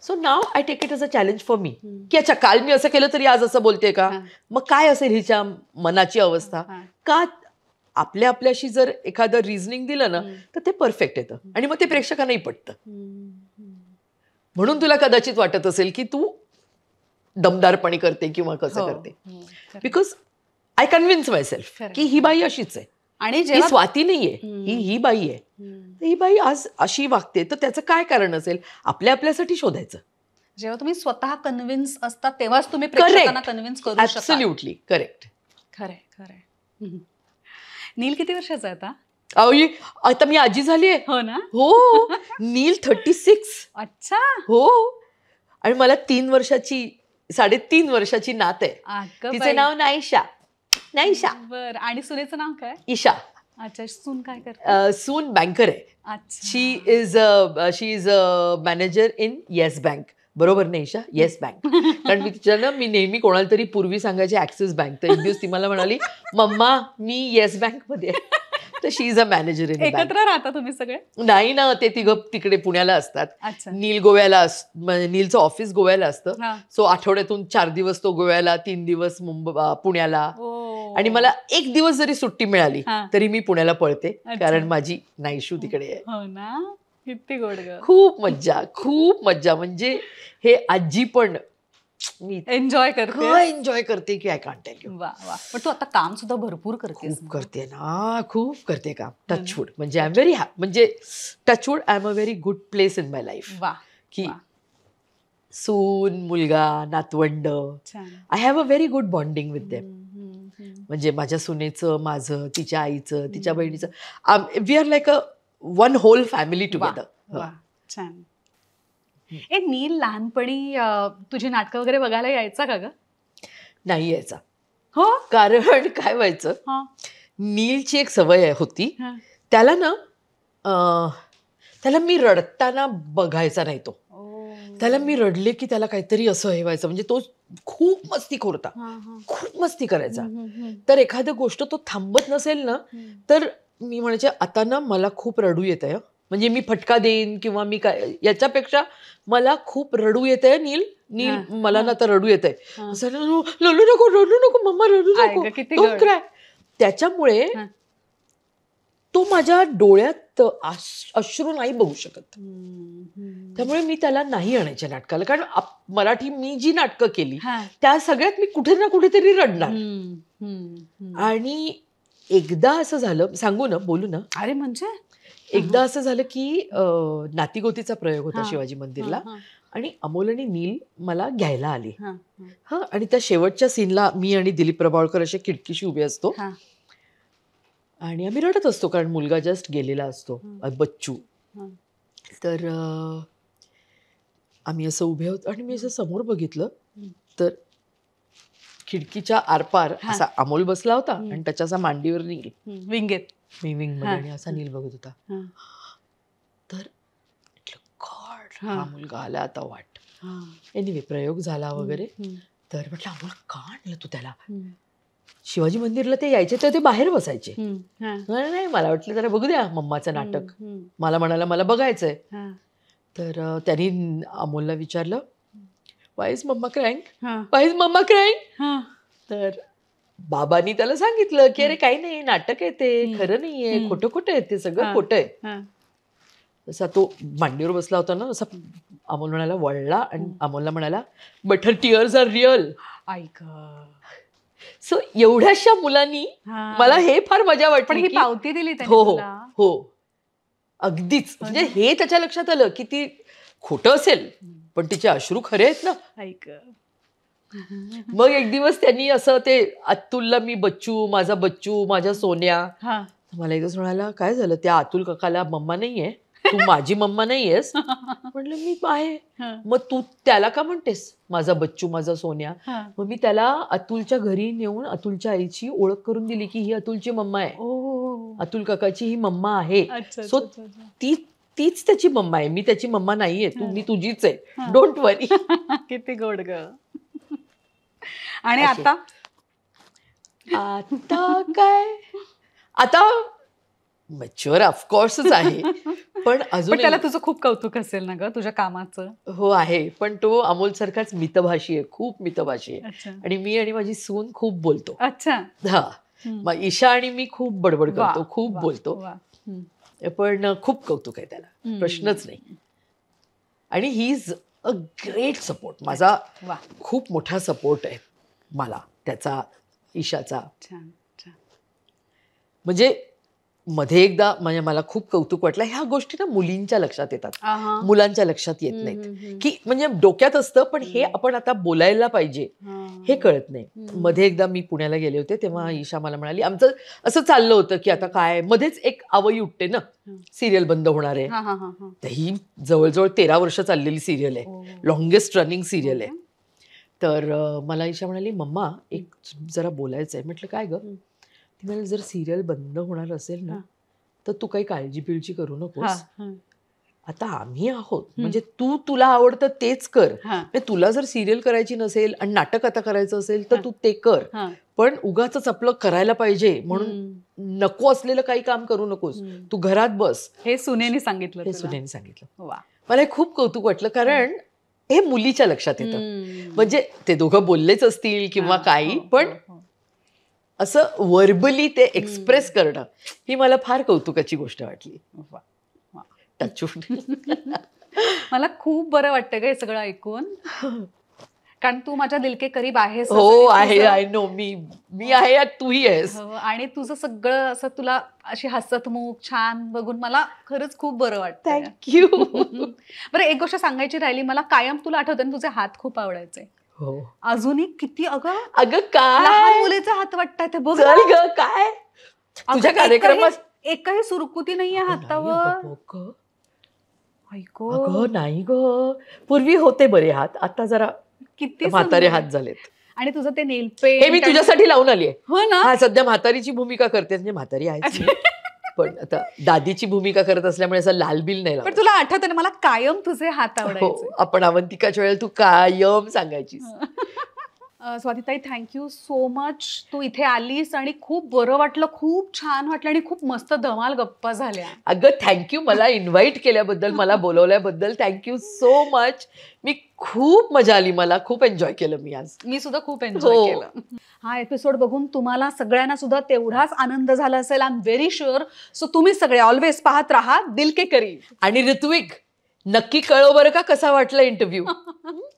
so now I take it as a challenge for me की अच्छा काल मी असं केलं तरी आज असं बोलते का मग काय असेल हिच्या मनाची अवस्था का आपल्या आपल्याशी जर एखादं रिझनिंग दिलं ना तर ते परफेक्ट येतं आणि मग ते प्रेक्षकांनाही पटतं म्हणून तुला कदाचित वाटत असेल की तू दमदारपणे करते किंवा कसं हो. करते because I convince myself की ही बाई अशीच आहे आणि जे स्वाती नाहीये ही ही बाई आहे ही बाई आज अशी वागते तर त्याचं काय कारण असेल आपल्या आपल्यासाठी शोधायचं जेव्हा तुम्ही स्वतः कन्व्हिन्स असता तेव्हाच तुम्ही कन्व्हिन्स करू शकता करेक्ट करेक्ट खरे खरे नील किती वर्षाचा आता अवली आता मी आजी झाली आहे हो ना हो नील थर्टी सिक्स अच्छा हो आणि मला तीन वर्षाची साडेतीन वर्षाची नात आहे तिचे नाव नाईशा नाईशा बर आणि सुनेचं नाव काय ईशा अच्छा सून काय कर सून बँकर आहे she is she is a manager in Yes Bank बरोबर नाही ईशा येस बँक कारण मी तिच्या मी नेहमी कोणाला तरी पूर्वी सांगायची ऍक्सिस बँक तर एक दिवस ती मला म्हणाली मम्मा मी येस बँक मध्ये तर she is a manager in एकत्र राहता तुम्ही सगळे नाही ना ते तिघ तिकडे पुण्याला असतात नील गोव्याला नीलचं ऑफिस गोव्याला असतं सो आठवड्यातून चार दिवस तो गोव्याला तीन दिवस मुंबई पुण्याला आणि मला एक दिवस जरी सुट्टी मिळाली तरी मी पुण्याला पळते कारण माझी नाईशू तिकडे आहे हो किती गोड खूप मज्जा खूप मज्जा म्हणजे हे आजी पण मी एन्जॉय करते एन्जॉय करते की आय कांट टेल यू वा वा पण तू आता काम सुद्धा भरपूर करते करते ना खूप करते काम टचवूड म्हणजे आय एम व्हेरी हॅप म्हणजे touch wood I am a very good place in my life वा की सून मुलगा नातवंड I have a very good bonding with them म्हणजे माझ्या सुनेचं माझं तिच्या आईचं तिच्या बहिणीचं we are like a one whole family together छान ए नील लहानपणी तुझी नाटकं वगैरे बघायला यायचा का ग नाही यायचा हो कारण [laughs] काय व्हायचं नीलची एक सवय होती त्याला ना त्याला मी रडताना बघायचा नाही तो त्याला मी रडले की त्याला काहीतरी असं हे व्हायचं म्हणजे तो खूप मस्ती खोरता खूप मस्ती करायचा तर एखादी गोष्ट तो थांबत नसेल ना तर मी म्हणायचे आता ना मला खूप रडू येत आहे म्हणजे मी फटका देईन किंवा मी काय याच्यापेक्षा मला खूप रडू येत आहे नील नील मला ना आता रडू येत आहे रडू नको रडू नको मम्मा रडू नको त्याच्यामुळे तो माझ्या डोळ्यात अश्रू नाही बघू शकत त्यामुळे मी त्याला नाही आणायच्या नाटकाला कारण मराठी मी जी नाटकं केली त्या सगळ्यात मी कुठे ना कुठेतरी रडणार आणि एकदा असं झालं सांगू ना बोलू ना अरे म्हणजे एकदा असं झालं की नातीगोतीचा प्रयोग होता शिवाजी मंदिरला आणि अमोल आणि नील मला घ्यायला आली हा आणि त्या शेवटच्या सीनला मी आणि दिलीप प्रभावळकर असे खिडकीशी उभे असतो आणि आम्ही रडत असतो कारण मुलगा जस्ट गेलेला असतो बच्चू तर आम्ही असं उभे होतो आणि मी असं समोर बघितलं तर खिडकीच्या आरपार असा अमोल बसला होता आणि त्याच्या असा मांडीवर नील विंगेत मी विंग मध्ये असा नील बघत होता तर मुलगा आला आता वाट एनिवे प्रयोग झाला वगैरे तर म्हटलं अमोल का आणलं तू त्याला शिवाजी मंदिरला ते यायचे तर ते बाहेर बसायचे नाही मला वाटलं जरा बघू द्या मम्माचं नाटक मला म्हणाला मला बघायचंय तर त्यांनी अमोलला विचारलं why mamma crank why is mamma crank तर बाबांनी त्याला सांगितलं की अरे काही नाही नाटक आहे ते खरं नाहीये खोटं खोटं आहे ते सगळं खोटं आहे जसा तो मांडीवर बसला होता ना असा अमोल म्हणाला वळला आणि अमोलला म्हणाला बटर टिअर्स आर रिअल ऐक सो एवढ्याशा मुलांनी मला हे फार मजा वाटते पावती दिली हो हो हो अगदीच म्हणजे हो हे त्याच्या लक्षात आलं की ती खोटं असेल पण तिचे अश्रू खरे आहेत ना ऐक मग एक दिवस त्यांनी असं ते अतुलला मी बच्चू माझा बच्चू माझ्या सोन्या मला एकदा म्हणाला काय झालं त्या अतुल काकाला मम्मा नाहीये तू माझी मम्मा नाहीयेस [laughs] म्हटलं मी आहे मग तू त्याला का म्हणतेस माझा बच्चू माझा सोन्या मग मी त्याला अतुलच्या घरी नेऊन अतुलच्या आईची ओळख करून दिली की ही अतुलची मम्मा आहे अतुल काकाची ही मम्मा आहे सो- ती तीच त्याची मम्मा आहे मी त्याची मम्मा नाहीये तू मी तुझीच आहे डोंट वरी [laughs] किती गोड ग आणि आता आता काय आता मच्युअर ऑफकोर्सच आहे पण [laughs] अजून त्याला तुझं खूप कौतुक असेल ना ग तुझ्या कामाचं हो आहे पण तो अमोल सारखाच मितभाषी आहे खूप मितभाषी आहे आणि मी आणि माझी सून खूप बोलतो अच्छा हा ईशा आणि मी खूप बडबड करतो खूप बोलतो पण खूप कौतुक आहे त्याला प्रश्नच नाही आणि he is a great support माझा खूप मोठा सपोर्ट आहे मला त्याचा ईशाचा म्हणजे मध्ये एकदा म्हणजे मला खूप कौतुक वाटलं ह्या गोष्टी ना मुलींच्या लक्षात येतात मुलांच्या लक्षात येत नाहीत की म्हणजे डोक्यात असतं पण हे आपण आता बोलायला पाहिजे हे कळत नाही मध्ये एकदा मी पुण्याला गेले होते तेव्हा ईशा मला म्हणाली आमचं असं चाललं होतं की आता काय मध्येच एक आवई उठते ना सिरियल बंद होणार आहे तर ही जवळजवळ तेरा वर्ष चाललेली सिरियल आहे लॉंगेस्ट हो. रनिंग सिरियल आहे तर मला ईशा म्हणाली मम्मा एक जरा बोलायचं आहे म्हटलं काय गं जर सिरियल बंद होणार असेल ना तर तू काही काळजी पिळजी करू नकोस आता आम्ही आहोत म्हणजे तू तुला आवडतं तेच कर म्हणजे तुला जर सिरियल करायची नसेल आणि नाटक आता करायचं असेल तर तू ते कर पण उगाच आपलं करायला पाहिजे म्हणून नको असलेलं काही काम करू नकोस तू घरात बस हे सुनेने सांगितलं हे सुनेने सांगितलं मला हे खूप कौतुक वाटलं कारण हे मुलीच्या लक्षात येतं म्हणजे ते दोघं बोललेच असतील किंवा काही हो, पण हो, हो. असं वर्बली ते एक्सप्रेस करणं ही मला फार कौतुकाची गोष्ट वाटली [laughs] मला खूप बरं वाटतं हे सगळं ऐकून कारण तू माझ्या दिलके करीब आहेस हो आहे आय नो मी मी आहे तूही आहेस हो, आणि तुझं सगळं असं तुला अशी हसतमुख छान बघून मला खरंच खूप बरं वाटतं थँक्यू [laughs] बरं एक गोष्ट सांगायची राहिली मला कायम तुला आठवतं तुझे हात खूप आवडायचे हो अजूनही किती अग अग काय मुलीचा हात वाटताय ते बघ ग काय तुझ्या कार्यक्रमात एकही सुरकुती नाहीये हातावर ऐको नाही ग पूर्वी होते बरे हात आता जरा किती म्हातारे हात झालेत आणि तुझं ते नेलपे हे मी तुझ्यासाठी लावून आली हो ना सध्या म्हातारीची भूमिका करते म्हणजे म्हातारी आहे [laughs] पण आता दादीची भूमिका करत असल्यामुळे असं लालबिल नाही पण तुला आठवत ना मला कायम तुझे हात हो, आवडायचे आपण अवंतिकाच्या वेळेला तू कायम सांगायची [laughs] स्वातीताई थँक्यू सो मच तू इथे आलीस आणि खूप बरं वाटलं खूप छान वाटलं आणि खूप मस्त धमाल गप्पा झाल्या अगं थँक्यू मला इन्व्हाइट केल्याबद्दल मला बोलवल्याबद्दल थँक्यू सो मच मी खूप मजा आली मला खूप एन्जॉय केलं मी आज मी सुद्धा खूप एन्जॉय हो. केलं हा एपिसोड बघून तुम्हाला सगळ्यांना सुद्धा तेवढाच आनंद झाला असेल I am very sure so तुम्ही सगळे ऑलवेज पाहत राहा दिल के करी आणि ऋत्विक नक्की कळव बरं का कसा वाटला इंटरव्ह्यू [laughs]